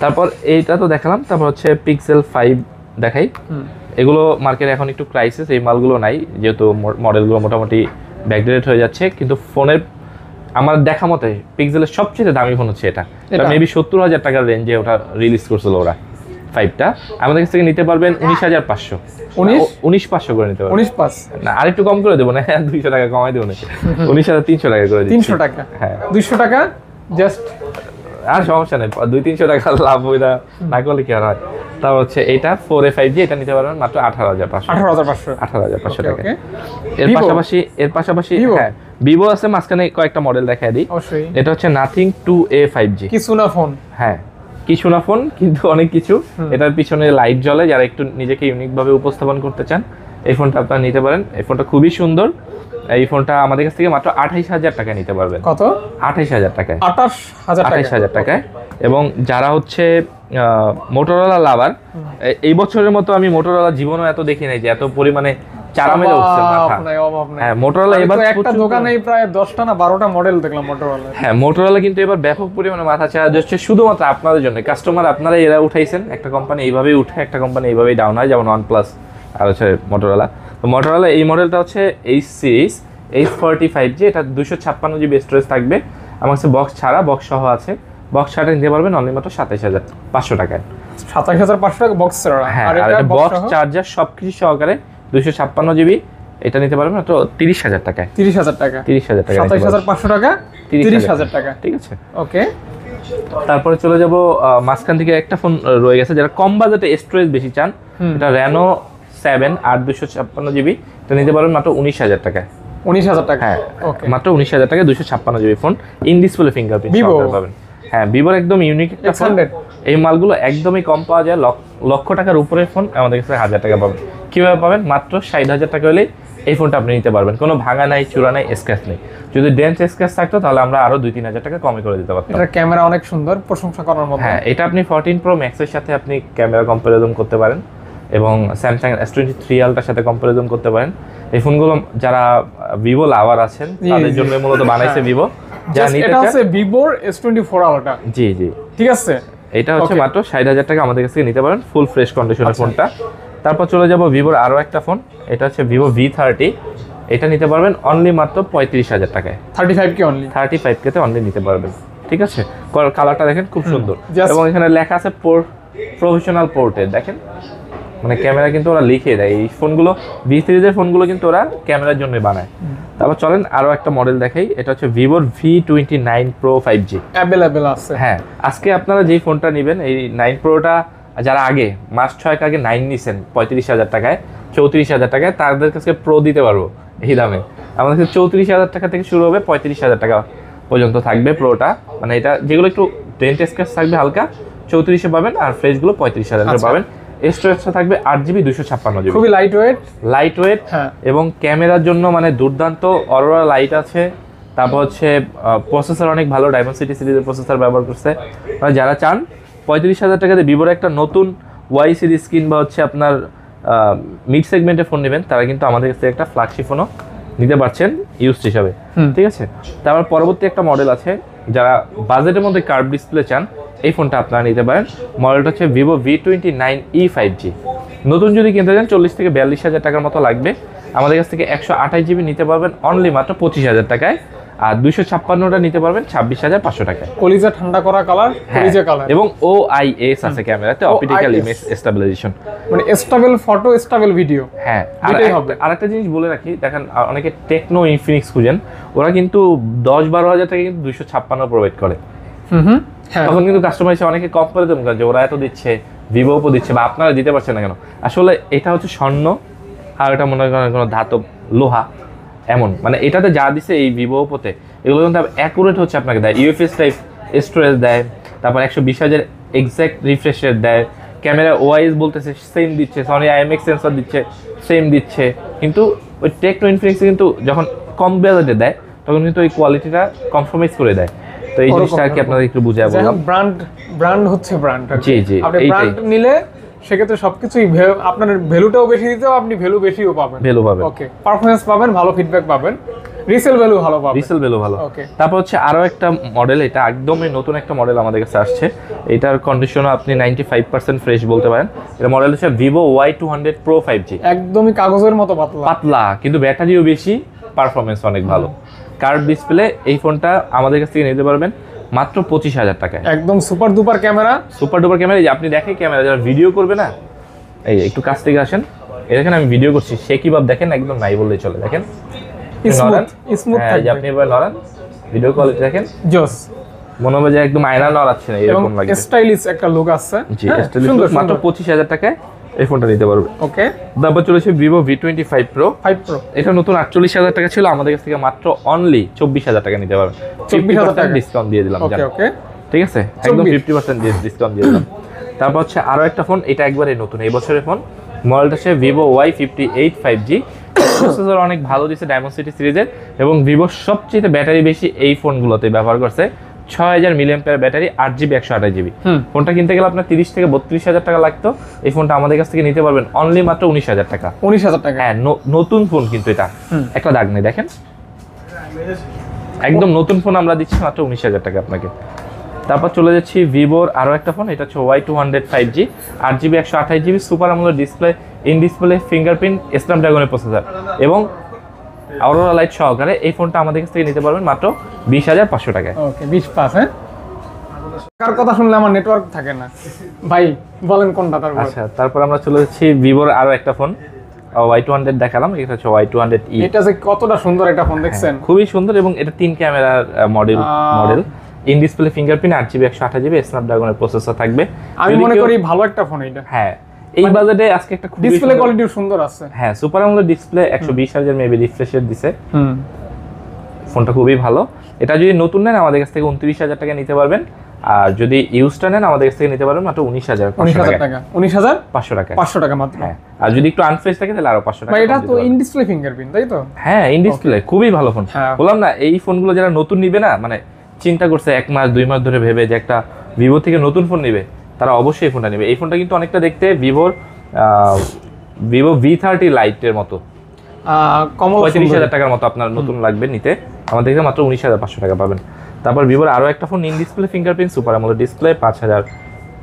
Speaker 1: তারপর এইটা তো দেখালাম
Speaker 2: তারপর হচ্ছে পিক্সেল ফাইভ দেখাই এগুলো মার্কেটে এখন একটু ক্রাইসিস এই মালগুলো নাই যেহেতু মডেলগুলো মোটামুটি ব্যাকডেট হয়ে যাচ্ছে কিন্তু ফোনের আমার দেখা মতে পিক্সেলের সবচেয়ে দামি ফোন হচ্ছে এটা মেবি সত্তর হাজার টাকার রেঞ্জে ওটা রিলিজ করছিল ওরা ফাইভটা আমাদের কাছ থেকে নিতে পারবেন উনিশ হাজার পাঁচশো উনিশ পাঁচশো করে নিতে পারবেন উনিশ পাঁচ না আরেকটু কম করে দেবো না হ্যাঁ দুইশো টাকা কমাই দেবো না উনিশ হাজার তিনশো টাকা করে তিনশো টাকা হ্যাঁ
Speaker 1: দুইশো টাকা জাস্ট
Speaker 2: আর সমস্যা নেই দুই তিনশো টাকা লাভ ওইটা না করলে কি আর হয় তা হচ্ছে এটা ফোর এ ফাইভ জি এটা নিতে পারবেন মাত্র আঠারো হাজার পাঁচশো আঠারো হাজার পাঁচশো আঠারো হাজার পাঁচশো টাকা এর পাশাপাশি এর পাশাপাশি ভিভো হ্যাঁ, আছে মাঝখানে কয়েকটা মডেল দেখায় দিই এটা হচ্ছে Nothing two A five G কিছু না ফোন হ্যাঁ কিছু না ফোন কিন্তু অনেক কিছু এটার পিছনে লাইট জ্বলে যারা একটু নিজেকে ইউনিকভাবে উপস্থাপন করতে চান এই ফোনটা আপনারা নিতে পারেন এই ফোনটা খুবই সুন্দর এই ফোনটা আমাদের কাছ থেকে মাত্র আঠাইশ হাজার টাকা নিতে পারবেন কত আঠাইশ হাজার টাকায় আঠাশ হাজার আঠাইশ হাজার টাকায় এবং যারা হচ্ছে মোটরওয়ালা লাভার এই বছরের মতো আমি মোটরওয়ালা জীবনও এত দেখি নাই যে এত পরিমাণে হ্যাঁ, হ্যাঁ, আপনারা এরা উঠাইছেন একটা কোম্পানি এইভাবে উঠে একটা কোম্পানি এইভাবে ডাউন হয় যেমন ওয়ান প্লাস আর হচ্ছে মোটরওয়ালা মটোরালা এই মডেলটা হচ্ছে H series H forty five G এটা দুশো ছাপ্পান্ন জিবি স্টোরেজ থাকবে আমার কাছে বক্স ছাড়া বক্স সহ আছে বক্স ছাড়া নিতে পারবেন অনলি মাত্র সাতাইশ হাজার পাঁচশো টাকায় সাতাইশ হাজার পাঁচশো টাকা বক্স হ্যাঁ আর বক্স চার্জার সব কিছু সহকারে দুশো ছাপ্পান্ন জিবি এটা নিতে পারবেন মাত্র তিরিশ হাজার টাকায় তিরিশ হাজার টাকা তিরিশ হাজার টাকা সাতাইশ হাজার
Speaker 1: পাঁচশো টাকা তিরিশ হাজার টাকা ঠিক আছে ওকে
Speaker 2: তারপরে চলে যাব মাঝখান থেকে একটা ফোন রয়ে গেছে যারা কম বাজেটে স্টোরেজ বেশি চান এটা র্যানো সেভেন আর দুশো ছাপ্পান্ন জিবি তো নিতে পারবেন মাত্র উনিশ হাজার টাকায় উনিশ হাজার টাকা হ্যাঁ মাত্র উনিশ হাজার টাকায় দুশো ছাপ্পান্ন GB phone in display fingerprint পাবেন হ্যাঁ ভিভোর একদম ইউনিক একটা ফোন এই মালগুলো একদমই কম পাওয়া যায় লক্ষ টাকার উপরে ফোন আমাদের কাছে হাজার টাকা পাবেন কীভাবে পাবেন মাত্র ষাট হাজার টাকা হলেই এই ফোনটা আপনি নিতে পারবেন কোনো ভাঙা নাই চূড়া নাই স্ক্র্যাচ নেই যদি ডেন্স স্ক্র্যাচ থাকতো তাহলে আমরা আরো দুই তিন হাজার টাকা কমে করে দিতে পারতাম এটা
Speaker 1: ক্যামেরা অনেক সুন্দর প্রশংসা করার মতো হ্যাঁ
Speaker 2: এটা আপনি ফোরটিন প্রো ম্যাক্সের সাথে আপনি ক্যামেরা কম্পারিজন করতে পারেন এবং স্যামসাং এস টোয়েন্টি থ্রি আলটার সাথে কম্পারিজন করতে পারেন এই ফোনগুলো যারা ভিভো লাভার আছেন তাদের জন্য মূলত বানাইছে ভিভো হ্যাঁ। যা নিতে আছে
Speaker 1: ভিভোর এস টোয়েন্টি ফোর আলটা
Speaker 2: জি জি ঠিক আছে এটা হচ্ছে মাত্র ষাট হাজার টাকা আমাদের কাছ থেকে নিতে পারেন ফুল ফ্রেশ কন্ডিশনের ফোনটা তারপর চলে ভিভোর আরও একটা ফোন এটা হচ্ছে ভিভো ভি থার্টি এটা নিতে পারবেন অনলি মাত্র পঁয়ত্রিশ হাজার টাকায় thirty five K only thirty five কেতে অনলি নিতে পারবেন ঠিক আছে কালারটা দেখেন খুব সুন্দর এবং এখানে লেখা আছে প্রফেশনাল পোর্টে দেখেন মানে ক্যামেরা কিন্তু ওরা লিখে দেয় এই ফোনগুলো ভি সিরিজের ফোনগুলো কিন্তু ওরা ক্যামেরার জন্য বানায় তারপর চলেন আরও একটা মডেল দেখাই এটা হচ্ছে ভিভোর V twenty nine pro five G available আছে হ্যাঁ আজকে আপনারা যেই ফোনটা নেবেন এই নাইন প্রোটা যারা আগে মাস ছয়েক আগে নাইন নিছেন পঁয়ত্রিশ হাজার টাকায় চৌত্রিশ হাজার টাকায় তাদের কাছে প্রো দিতে পারবো এই দামে আমাদের কাছে চৌত্রিশ হাজার টাকা থেকে শুরু হবে পঁয়ত্রিশ হাজার টাকা পর্যন্ত থাকবে প্রোটা মানে এটা যেগুলো একটু ডেন্ট স্ক্র্যাচ থাকবে হালকা চৌত্রিশে পাবেন আর ফ্রেশগুলো পঁয়ত্রিশ হাজার আচ্ছা। পাবেন স্টোরেজটা থাকবে আট জিবি দুশো ছাপ্পান্ন জিবি খুবই লাইট ওয়েট লাইট ওয়েট এবং ক্যামেরার জন্য মানে দুর্দান্ত অরোরা লাইট আছে তারপর হচ্ছে প্রসেসর অনেক ভালো ডাইভার্সিটি সিরিজের প্রসেসর ব্যবহার করছে মানে যারা চান পঁয়ত্রিশ হাজার টাকাতে ভিভোর একটা নতুন ওয়াই সিরিজ বা হচ্ছে আপনার মিড সেগমেন্টে ফোন নেবেন তারা কিন্তু আমাদের কাছে একটা ফ্ল্যাগশিপ ফোনও নিতে পারছেন ইউজ হিসাবে ঠিক আছে তারপর পরবর্তী একটা মডেল আছে যারা বাজেটের মধ্যে কার্ভ ডিসপ্লে চান এই ফোনটা আপনারা নিতে পারেন মডেলটা হচ্ছে Vivo V twenty nine E five G নতুন যদি কিনতে চান চল্লিশ থেকে বিয়াল্লিশ হাজার টাকার মতো লাগবে আমাদের কাছ থেকে একশো আঠাশ নিতে পারবেন অনলি মাত্র পঁচিশ হাজার টাকায় আর দুইশো ছাপ্পান্নটা নিতে পারবেন ছাব্বিশ হাজার পাঁচশো টাকায়
Speaker 1: কলিজা ঠান্ডা করা কালার হ্যাঁ, কলিজা কালার এবং
Speaker 2: ও আই এস আছে ক্যামেরাতে অপটিক্যাল ইমেজ স্টেবিলাইজেশন মানে
Speaker 1: স্টেবল ফটো স্টেবল
Speaker 2: ভিডিও হ্যাঁ আর হবে জিনিস বলে রাখি দেখেন অনেকে টেকনো ইনফিনিক্স খুঁজেন ওরা কিন্তু দশ বারো হাজার থেকে কিন্তু দুইশো ছাপ্পান্ন প্রোভাইড করে হুম হ্যাঁ। তখন কিন্তু কাস্টমার এসে অনেকে কম করে যে ওরা এত দিচ্ছে ভিভো ওপো দিচ্ছে বা আপনারা দিতে পারছেন না কেন আসলে এটা হচ্ছে স্বর্ণ আর এটা মনে করেন কোনো ধাতব লোহা এমন মানে এটাতে যা দিছে এই ভিভো ওপোতে এগুলো কিন্তু অ্যাকুরেট হচ্ছে আপনাকে দেয় ইউএফএস টাইপ স্টোরেজ দেয় তারপর একশো বিশ হাজার এক্স্যাক্ট রিফ্রেশের দেয় ক্যামেরা ওয়াইজ বলতেছে সেম দিচ্ছে সনি আইএমএক্স সেন্সর দিচ্ছে সেম দিচ্ছে কিন্তু ওই টেকনো ইনফিনিক্স কিন্তু যখন কম বেজেটে দেয় তখন কিন্তু ওই কোয়ালিটিটা কম্প্রোমাইজ করে দেয় তো এই জিনিসটা আর কি আপনাদের একটু বুঝায় বললাম
Speaker 1: ব্র্যান্ড ব্র্যান্ড হচ্ছে ব্র্যান্ড জি জি আপনি ব্র্যান্ড নিলে সেক্ষেত্রে সবকিছুই আপনার ভ্যালুটাও বেশি দিতেও আপনি ভ্যালু বেশিও পাবেন ভ্যালু পাবেন ওকে পারফরমেন্স পাবেন ভালো ফিডব্যাক পাবেন রিসেল ভ্যালু ভালো পাবেন রিসেল ভ্যালু ভালো ওকে তারপর হচ্ছে আরো একটা মডেল
Speaker 2: এটা একদমই নতুন একটা মডেল আমাদের কাছে আসছে এটার কন্ডিশনও আপনি 95% ফ্রেশ বলতে পারেন এটা মডেল হচ্ছে Vivo Y200 Pro 5G একদমই কাগজের মতো পাতলা পাতলা কিন্তু ব্যাটারিও বেশি পারফরম্যান্স অনেক ভালো কার্ড ডিসপ্লে এই ফোনটা আমাদের কাছ থেকে নিতে পারবেন মাত্র পঁচিশ হাজার টাকায় একদম super duper camera super duper camera আপনি দেখেন ক্যামেরা যারা ভিডিও করবে না এই একটু কাছ থেকে আসেন এই দেখেন আমি ভিডিও করছি সে কি ভাব দেখেন একদম নাই বললে চলে
Speaker 1: দেখেন হ্যাঁ,
Speaker 2: আপনি এবার নড়ান ভিডিও কোয়ালিটি দেখেন জোস মনে হবে যে একদম আয়না নড়াচ্ছে না এরকম লাগে
Speaker 1: স্টাইলিশ একটা লোক আছে জি হ্যাঁ, স্টাইলিশ মাত্র
Speaker 2: পঁচিশ হাজার টাকায় এই ফোনটা নিতে পারবে ওকে তারপর চলেছে Vivo V twenty five pro five pro এটা নতুন আটচল্লিশ হাজার টাকা ছিল আমাদের কাছ থেকে মাত্র অনলি চব্বিশ হাজার টাকা নিতে পারবে চব্বিশ হাজার টাকা ডিসকাউন্ট দিয়ে দিলাম ওকে ঠিক আছে একদম ফিফটি পার্সেন্ট ডিসকাউন্ট দিয়ে দিলাম তারপর হচ্ছে আরও একটা ফোন এটা একবারে নতুন এই বছরের ফোন মডেলটা সে Vivo Y fifty eight five G processor অনেক ভালো দিয়েছে ডায়মন্ড সিটি সিরিজের এবং ভিভোর সবচেয়ে ব্যাটারি বেশি এই ফোনগুলোতে ব্যবহার করছে ছয় হাজার মিলিয়ামপেয়ার ব্যাটারি আট জিবি একশো আঠাশ জিবি ফোনটা কিনতে গেলে আপনার তিরিশ থেকে বত্রিশ হাজার টাকা লাগতো এই ফোনটা আমাদের কাছ থেকে নিতে পারবেন অনলি মাত্র উনিশ হাজার টাকা উনিশ হাজার টাকা হ্যাঁ নতুন ফোন কিন্তু এটা একটা দাগ নেই দেখেন একদম নতুন ফোন আমরা দিচ্ছি মাত্র উনিশ হাজার টাকা আপনাকে তারপর চলে যাচ্ছি ভিভোর আরও একটা ফোন এটা হচ্ছে Y two hundred five G আট জিবি একশো আঠাশ GB super AMOLED display in display fingerprint স্ন্যাপড্রাগনের প্রসেসর এবং অরোরা লাইট সহকারে এই ফোনটা আমাদের কাছ থেকে নিতে পারবেন মাত্র বিশ হাজার পাঁচশো টাকায়
Speaker 1: হ্যাঁ? কথা শুনলে আমার নেটওয়ার্ক থাকে না ভাই বলেন কোনটা
Speaker 2: আচ্ছা তারপর আমরা চলে যাচ্ছি ভিভোর আরো একটা ফোন ওয়াই টু হান্ড্রেড দেখালাম ওয়াই টু হান্ড্রেড এটা যে কতটা সুন্দর এটা ফোন হ্যাঁ, দেখছেন খুবই সুন্দর এবং এটা তিন ক্যামেরার মডেল মডেল ইন ফিঙ্গারপ্রিন্ট আট জিবি একশো আঠাশ জিবি থাকবে আমি মনে করি
Speaker 1: ভালো একটা ফোন এটা হ্যাঁ এই মানে বাজেটে আজকে
Speaker 2: একটা খুব ডিসপ্লে কোয়ালিটি সুন্দর আছে হ্যাঁ সুপার আমোলেড ডিসপ্লে 120 হাজার মেবি রিফ্রেশ রেট দিছে ফোনটা খুবই ভালো এটা যদি নতুন নেন আমাদের কাছ থেকে 29000 হাজার টাকা নিতে পারবেন আর যদি ইউজটা নেন আমাদের কাছ থেকে নিতে পারবেন মাত্র 19000 19000 টাকা টাকা 500 টাকা মাত্র হ্যাঁ আর যদি একটু আনফ্রেশ থাকে তাহলে আরো 500 টাকা এটা
Speaker 1: তো ইন ডিসপ্লে ফিঙ্গারপ্রিন্ট তাই তো হ্যাঁ ইন ডিসপ্লে
Speaker 2: খুবই ভালো ফোন হ্যাঁ। বললাম না এই ফোনগুলো যারা নতুন নিবে না মানে চিন্তা করছে এক মাস দুই মাস ধরে ভেবে যে একটা ভিভো থেকে নতুন ফোন নিবে তারা অবশ্যই এই ফোনটা নেবে এই ফোনটা কিন্তু অনেকটা দেখতে ভিভোর ভিভো ভি থার্টি লাইটের মতো পঁয়ত্রিশ হাজার টাকার মতো আপনার নতুন লাগবে নিতে আমাদের এখানে মাত্র উনিশ হাজার পাঁচশো টাকা পাবেন তারপর ভিভোর আরও একটা phone in display fingerprint super আমলের ডিসপ্লে পাঁচ হাজার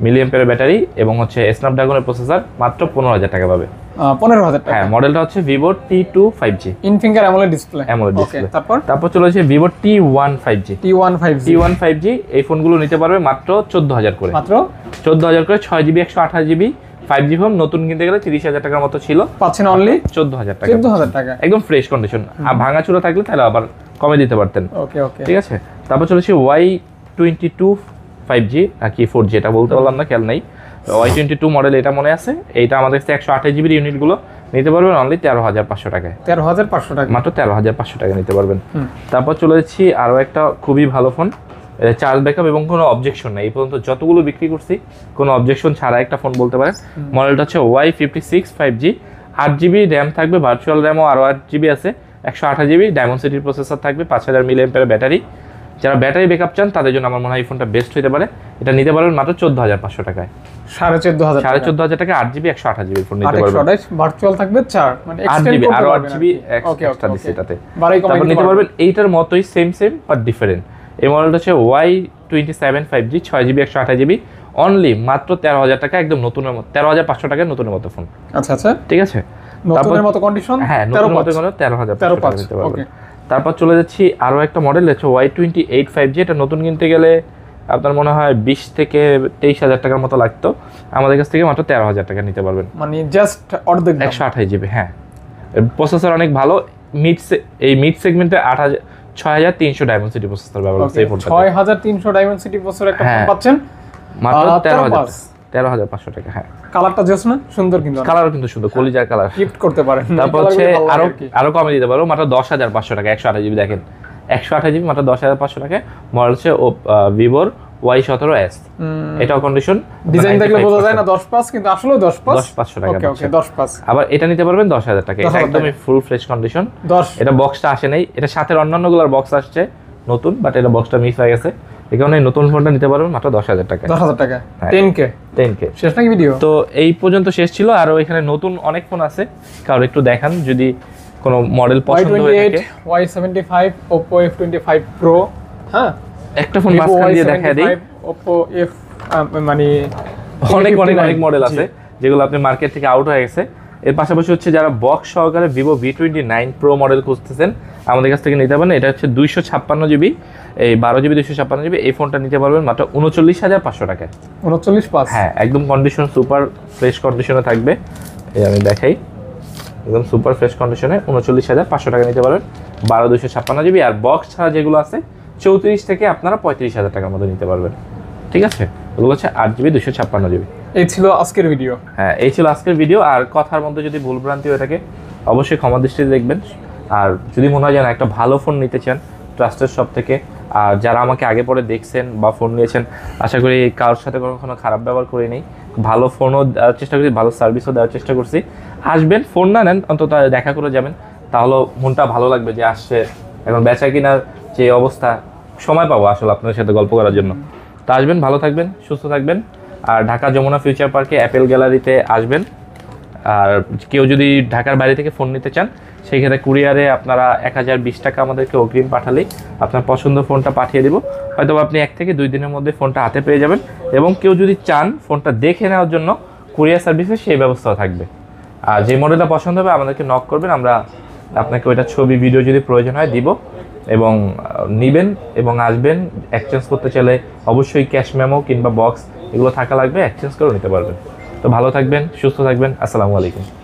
Speaker 2: মিলিয়াম্পের ব্যাটারি এবং হচ্ছে স্ন্যাপড্রাগনের প্রসেসর মাত্র পনেরো হাজার টাকা পাবে ভিভো টি ফাইভ জি তারপর T one five G one five G এই নিতে পারবে মাত্র চোদ্দ হাজার করে মাত্র চোদ্দ হাজার করে ছয় জিবি একশো আঠাশ ফাইভ জি নতুন কিনতে তিরিশ হাজার টাকার মতো ছিল অনলি চোদ্দ হাজার টাকা হাজার টাকা একদম ফ্রেশ কন্ডিশন আর ভাঙা চুরা থাকলে তাহলে আবার কমে দিতে পারতেন ওকে ওকে ঠিক আছে তারপর চলেছে Y twenty two five G নাকি ফোর জি এটা বলতে পারলাম না খেয়াল নাই ওয়াই টোয়েন্টি টু মডেল এটা মনে আছে এইটা আমাদের কাছে একশো আঠাশ জিবির ইউনিটগুলো নিতে পারবেন অনলি তেরো হাজার পাঁচশো টাকায়
Speaker 1: তেরো হাজার পাঁচশো টাকা
Speaker 2: মাত্র তেরো হাজার পাঁচশো টাকা নিতে পারবেন তারপর চলে যাচ্ছি আরও একটা খুবই ভালো ফোন চার্জ ব্যাকআপ এবং কোনো অবজেকশন নেই এই পর্যন্ত যতগুলো বিক্রি করছি কোনো অবজেকশন ছাড়া একটা ফোন বলতে পারেন মডেলটা হচ্ছে Y fifty six five G আট জিবি র্যাম থাকবে ভার্চুয়াল র্যামও আরও আট জিবি আছে একশো আঠাশ জিবি ডায়মন্ড সিটির প্রসেসর থাকবে পাঁচ হাজার মিলি এম্পের ব্যাটারি যারা ব্যাটারি ব্যাকআপ চান তাদের জন্য আমার মনে হয় ফোনটা বেস্ট হতে পারে এটা নিতে পারবেন মাত্র চোদ্দ হাজার পাঁচশো টাকায়
Speaker 1: সাড়ে চোদ্দ হাজার সাড়ে চোদ্দ
Speaker 2: হাজার টাকা ফোন নিতে পারবেন মানে তারপর নিতে পারবেন এইটার মতোই সেম সেম বাট ডিফারেন্ট এই মডেলটা হচ্ছে Y twenty seven five G ছয় জিবি একশো আঠাশ জিবি অনলি মাত্র তেরো হাজার টাকা একদম নতুনের তেরো হাজার পাঁচশো টাকার নতুন মতো ফোন
Speaker 1: আচ্ছা আচ্ছা ঠিক আছে হ্যাঁ
Speaker 2: তেরো হাজার তারপর চলে যাচ্ছি আরও একটা মডেল হচ্ছে Y twenty eight five G এটা নতুন কিনতে গেলে আপনার মনে হয় বিশ থেকে তেইশ হাজার টাকার মতো লাগতো আমাদের কাছ থেকে মাত্র তেরো হাজার টাকা নিতে পারবেন মানে জাস্ট অর্ধেক একশো আঠাশ জিবি হ্যাঁ প্রসেসর অনেক ভালো মিড এই মিড সেগমেন্টে আট হাজার ছয় হাজার তিনশো ডায়মন্ড সিটি প্রসেসর ব্যবহার করছে ছয়
Speaker 1: হাজার তিনশো ডায়মন্ড সিটি প্রসেসর একটা হ্যাঁ। পাচ্ছেন
Speaker 2: মাত্র তেরো হাজার তেরো হাজার পাঁচশো টাকা হ্যাঁ
Speaker 1: কালারটা না সুন্দর কিন্তু
Speaker 2: কালারও কিন্তু সুন্দর কলিজার কালার গিফট করতে পারেন তারপর হচ্ছে আরো আরো কমে দিতে পারো মাত্র দশ হাজার পাঁচশো টাকা একশো আঠাশ জিবি দেখেন একশো আঠাশ জিবি মাত্র দশ হাজার পাঁচশো টাকা মডেল হচ্ছে ভিভোর ওয়াই সতেরো এস এটাও কন্ডিশন ডিজাইন দেখলে বোঝা যায় না
Speaker 1: দশ পাঁচ কিন্তু আসলে দশ পাঁচ দশ পাঁচশো টাকা দশ পাঁচ
Speaker 2: আবার এটা নিতে পারবেন দশ হাজার টাকা একদমই ফুল ফ্রেশ কন্ডিশন দশ এটা বক্সটা আসে নাই এটা সাথে অন্যান্য গুলার বক্স আসছে নতুন বাট এটা বক্সটা মিস হয়ে গেছে এই নতুন ফোনটা নিতে পারবেন মাত্র দশ হাজার টাকা দশ
Speaker 1: হাজার টাকা টেন কে
Speaker 2: টেন কে শেষ নাকি ভিডিও তো এই পর্যন্ত শেষ ছিল এখানে নতুন অনেক ফোন আছে কারো একটু দেখান যদি কোনো মডেল পছন্দ
Speaker 1: Y seventy five Oppo F twenty five pro হ্যাঁ একটা ফোন মাঝখান দিয়ে দেখা দিই ওপো এফ মানে অনেক অনেক অনেক মডেল আছে
Speaker 2: যেগুলো আপনি মার্কেট থেকে আউট হয়ে গেছে এর পাশাপাশি হচ্ছে যারা বক্স সহকারে Vivo V twenty nine pro model খুঁজতেছেন আমাদের কাছ থেকে নিতে পারেন এটা হচ্ছে দুইশো ছাপ্পান্ন জিবি এই বারো জিবি দুইশো ছাপ্পান্ন জিবি এই ফোনটা নিতে পারবেন মাত্র উনচল্লিশ হাজার পাঁচশো টাকায় উনচল্লিশ পাঁচ হ্যাঁ একদম কন্ডিশন সুপার ফ্রেশ কন্ডিশনে থাকবে এই আমি দেখাই একদম সুপার ফ্রেশ কন্ডিশনে উনচল্লিশ হাজার পাঁচশো টাকা নিতে পারবেন বারো দুশো ছাপ্পান্ন জিবি আর বক্স ছাড়া যেগুলো আছে চৌত্রিশ থেকে আপনারা পঁয়ত্রিশ হাজার টাকার মধ্যে নিতে পারবেন ঠিক আছে ওগুলো হচ্ছে আট জিবি দুশো ছাপ্পান্ন জিবি
Speaker 1: এই ছিল আজকের ভিডিও
Speaker 2: হ্যাঁ এই ছিল আজকের ভিডিও আর কথার মধ্যে যদি ভুলভ্রান্তি হয়ে থাকে অবশ্যই ক্ষমা দৃষ্টিতে দেখবেন আর যদি মনে হয় যেন একটা ভালো ফোন নিতে চান ট্রাস্টের সব থেকে আর যারা আমাকে আগে পরে দেখছেন বা ফোন নিয়েছেন আশা করি কারোর সাথে কখনো খারাপ ব্যবহার করি নেই ভালো ফোনও দেওয়ার চেষ্টা করছি ভালো সার্ভিসও দেওয়ার চেষ্টা করছি আসবেন ফোন না নেন অন্তত দেখা করে যাবেন তাহলে মনটা ভালো লাগবে যে আসছে এখন বেচা কিনার যে অবস্থা সময় পাবো আসলে আপনাদের সাথে গল্প করার জন্য তো আসবেন ভালো থাকবেন সুস্থ থাকবেন আর ঢাকা যমুনা ফিউচার পার্কে অ্যাপেল গ্যালারিতে আসবেন আর কেউ যদি ঢাকার বাইরে থেকে ফোন নিতে চান ক্ষেত্রে কুরিয়ারে আপনারা এক হাজার বিশ টাকা আমাদেরকে অগ্রিম পাঠালেই আপনার পছন্দ ফোনটা পাঠিয়ে দেবো হয়তো আপনি এক থেকে দুই দিনের মধ্যে ফোনটা হাতে পেয়ে যাবেন এবং কেউ যদি চান ফোনটা দেখে নেওয়ার জন্য কুরিয়ার সার্ভিসে সেই ব্যবস্থা থাকবে আর যে মডেলটা পছন্দ হবে আমাদেরকে নক করবেন আমরা আপনাকে ওইটা ছবি ভিডিও যদি প্রয়োজন হয় দিব এবং নিবেন এবং আসবেন এক্সচেঞ্জ করতে চাইলে অবশ্যই ক্যাশ মেমো কিংবা বক্স এগুলো থাকা লাগবে এক্সচেঞ্জ করে নিতে পারবেন তো ভালো থাকবেন সুস্থ থাকবেন আসসালামু আলাইকুম